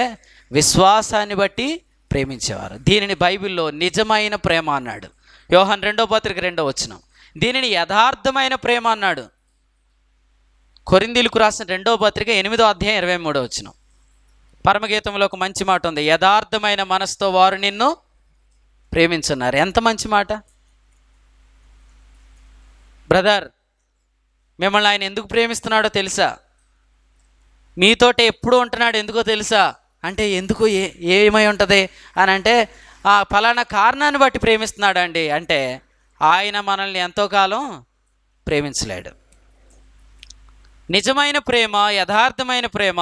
విశ్వాసాన్ని బట్టి ప్రేమించేవారు దీనిని బైబిల్లో నిజమైన ప్రేమ అన్నాడు యోహన్ రెండో పత్రిక రెండో వచ్చినాం దీనిని యథార్థమైన ప్రేమ అన్నాడు కొరిందీలకు రాసిన రెండవ పత్రిక ఎనిమిదో అధ్యాయం ఇరవై మూడో వచ్చిన పరమగీతంలో ఒక మంచి మాట ఉంది యథార్థమైన మనసుతో వారు నిన్ను ప్రేమించున్నారు ఎంత మంచి మాట బ్రదర్ మిమ్మల్ని ఆయన ఎందుకు ప్రేమిస్తున్నాడో తెలుసా మీతోటి ఎప్పుడు ఉంటున్నాడు ఎందుకో తెలుసా అంటే ఎందుకు ఏ ఏమై ఉంటుంది అని అంటే ఆ ఫలానా కారణాన్ని బట్టి ప్రేమిస్తున్నాడు అండి అంటే ఆయన మనల్ని ఎంతో కాలం ప్రేమించలేడు నిజమైన ప్రేమ యథార్థమైన ప్రేమ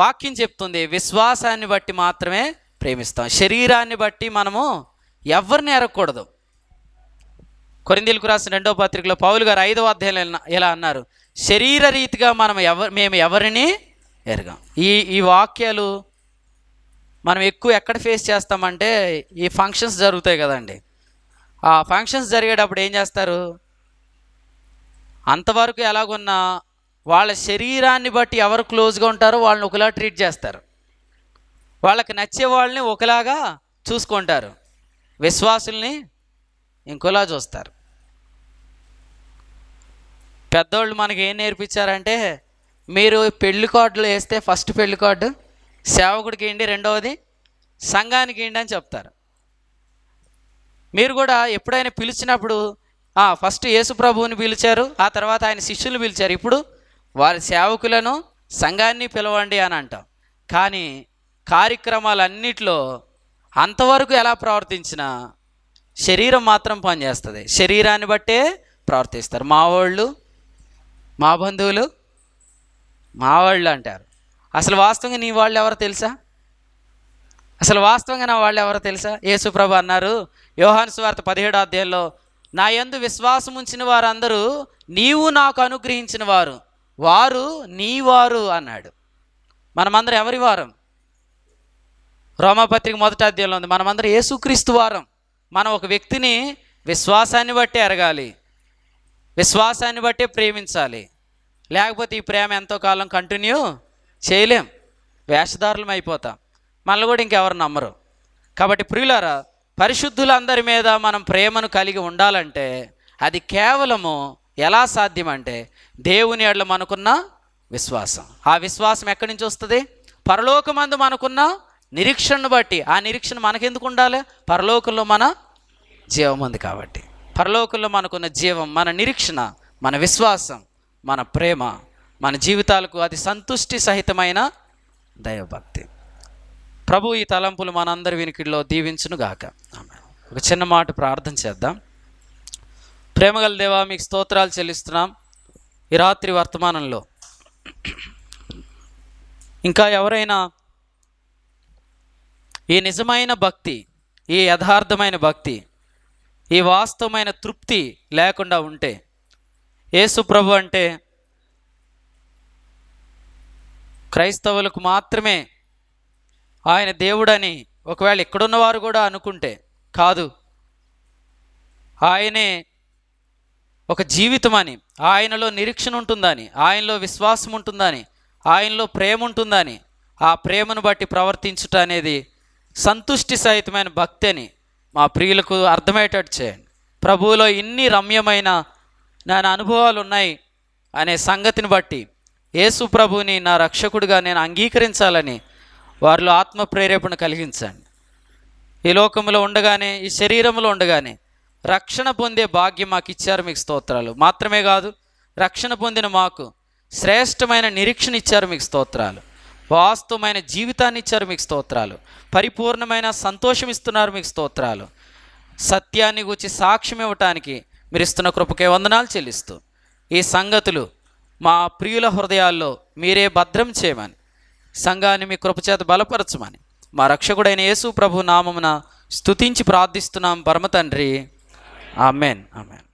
వాక్యం చెప్తుంది విశ్వాసాన్ని బట్టి మాత్రమే ప్రేమిస్తాం శరీరాన్ని బట్టి మనము ఎవరిని ఎరగకూడదు కొరిందీలకు రాసిన రెండవ పత్రికలో పౌలు గారు ఐదవ అధ్యాయులు ఇలా అన్నారు శరీర రీతిగా మనం ఎవరు మేము ఎవరిని ఎరగాం ఈ ఈ వాక్యాలు మనం ఎక్కువ ఎక్కడ ఫేస్ చేస్తామంటే ఈ ఫంక్షన్స్ జరుగుతాయి కదండి ఆ ఫంక్షన్స్ జరిగేటప్పుడు ఏం చేస్తారు అంతవరకు ఎలాగున్నా వాళ్ళ శరీరాన్ని బట్టి ఎవరు క్లోజ్గా ఉంటారో వాళ్ళని ఒకలా ట్రీట్ చేస్తారు వాళ్ళకి నచ్చే వాళ్ళని ఒకలాగా చూసుకుంటారు విశ్వాసుల్ని ఇంకోలా చూస్తారు పెద్దోళ్ళు మనకి ఏం నేర్పించారంటే మీరు పెళ్లి కార్డులు వేస్తే ఫస్ట్ పెళ్లి కార్డు సేవకుడికి ఏంటి రెండవది సంఘానికి ఏంటి అని చెప్తారు మీరు కూడా ఎప్పుడైనా పిలిచినప్పుడు ఫస్ట్ యేసు ప్రభువుని పిలిచారు ఆ తర్వాత ఆయన శిష్యులు పిలిచారు ఇప్పుడు వారి సేవకులను సంఘాన్ని పిలవండి అని అంటాం కానీ కార్యక్రమాలన్నిట్లో అంతవరకు ఎలా ప్రవర్తించినా శరీరం మాత్రం పనిచేస్తుంది శరీరాన్ని బట్టే ప్రవర్తిస్తారు మా వాళ్ళు మా బంధువులు మా వాళ్ళు అంటారు అసలు వాస్తవంగా నీ వాళ్ళు ఎవరో తెలుసా అసలు వాస్తవంగా నా వాళ్ళు ఎవరో తెలుసా యేసుప్రభు అన్నారు యోహాను స్వార్త పదిహేడో అధ్యాయంలో నా యందు విశ్వాసం ఉంచిన వారందరూ నీవు నాకు అనుగ్రహించిన వారు వారు నీవారు అన్నాడు మనమందరం ఎవరి వారం రోమపత్రిక మొదటి అధ్యయంలో ఉంది మనమందరం ఏసుక్రీస్తు వారం మనం ఒక వ్యక్తిని విశ్వాసాన్ని బట్టి ఎరగాలి విశ్వాసాన్ని బట్టే ప్రేమించాలి లేకపోతే ఈ ప్రేమ ఎంతో కాలం కంటిన్యూ చేయలేం వేషధారులం అయిపోతాం మనల్ని కూడా ఇంకెవరు నమ్మరు కాబట్టి ప్రియులారా పరిశుద్ధులందరి మీద మనం ప్రేమను కలిగి ఉండాలంటే అది కేవలము ఎలా సాధ్యం అంటే దేవుని అడ్ల మనకున్న విశ్వాసం ఆ విశ్వాసం ఎక్కడి నుంచి వస్తుంది పరలోకమందు మనకున్న నిరీక్షణను బట్టి ఆ నిరీక్షణ మనకెందుకు ఉండాలి పరలోకంలో మన జీవం ఉంది కాబట్టి పరలోకంలో మనకున్న జీవం మన నిరీక్షణ మన విశ్వాసం మన ప్రేమ మన జీవితాలకు అది సంతుష్టి సహితమైన దైవభక్తి ప్రభు ఈ తలంపులు మనందరి వినికిడిలో దీవించునుగాక ఒక చిన్న మాట ప్రార్థన చేద్దాం ప్రేమగల దేవా మీకు స్తోత్రాలు చెల్లిస్తున్నాం ఈ రాత్రి వర్తమానంలో ఇంకా ఎవరైనా ఈ నిజమైన భక్తి ఈ యథార్థమైన భక్తి ఈ వాస్తవమైన తృప్తి లేకుండా ఉంటే యేసు ప్రభు అంటే క్రైస్తవులకు మాత్రమే ఆయన దేవుడని ఒకవేళ ఇక్కడున్నవారు కూడా అనుకుంటే కాదు ఆయనే ఒక జీవితమని ఆయనలో నిరీక్షణ ఉంటుందని ఆయనలో విశ్వాసం ఉంటుందని ఆయనలో ప్రేమ ఉంటుందని ఆ ప్రేమను బట్టి ప్రవర్తించుట అనేది సంతుష్టి సహితమైన భక్తి అని మా ప్రియులకు అర్థమయ్యేటట్టు చేయండి ప్రభువులో ఇన్ని రమ్యమైన నా అనుభవాలు ఉన్నాయి అనే సంగతిని బట్టి యేసు ప్రభుని నా రక్షకుడిగా నేను అంగీకరించాలని వారిలో ఆత్మ ప్రేరేపణ కలిగించండి ఈ లోకంలో ఉండగానే ఈ శరీరంలో ఉండగానే రక్షణ పొందే భాగ్యం మాకు ఇచ్చారు మీకు స్తోత్రాలు మాత్రమే కాదు రక్షణ పొందిన మాకు శ్రేష్టమైన నిరీక్షణ ఇచ్చారు మీకు స్తోత్రాలు వాస్తవమైన జీవితాన్ని ఇచ్చారు మీకు స్తోత్రాలు పరిపూర్ణమైన సంతోషం ఇస్తున్నారు మీకు స్తోత్రాలు సత్యాన్ని గురించి సాక్ష్యం ఇవ్వటానికి మీరు ఇస్తున్న కృపకే వందనాలు చెల్లిస్తూ ఈ సంగతులు మా ప్రియుల హృదయాల్లో మీరే భద్రం చేయమని సంఘాన్ని మీ కృపచేత బలపరచమని మా రక్షకుడైన యేసు ప్రభు నామమున స్తుతించి ప్రార్థిస్తున్నాం పరమ తండ్రి ఆమెన్ ఆమెన్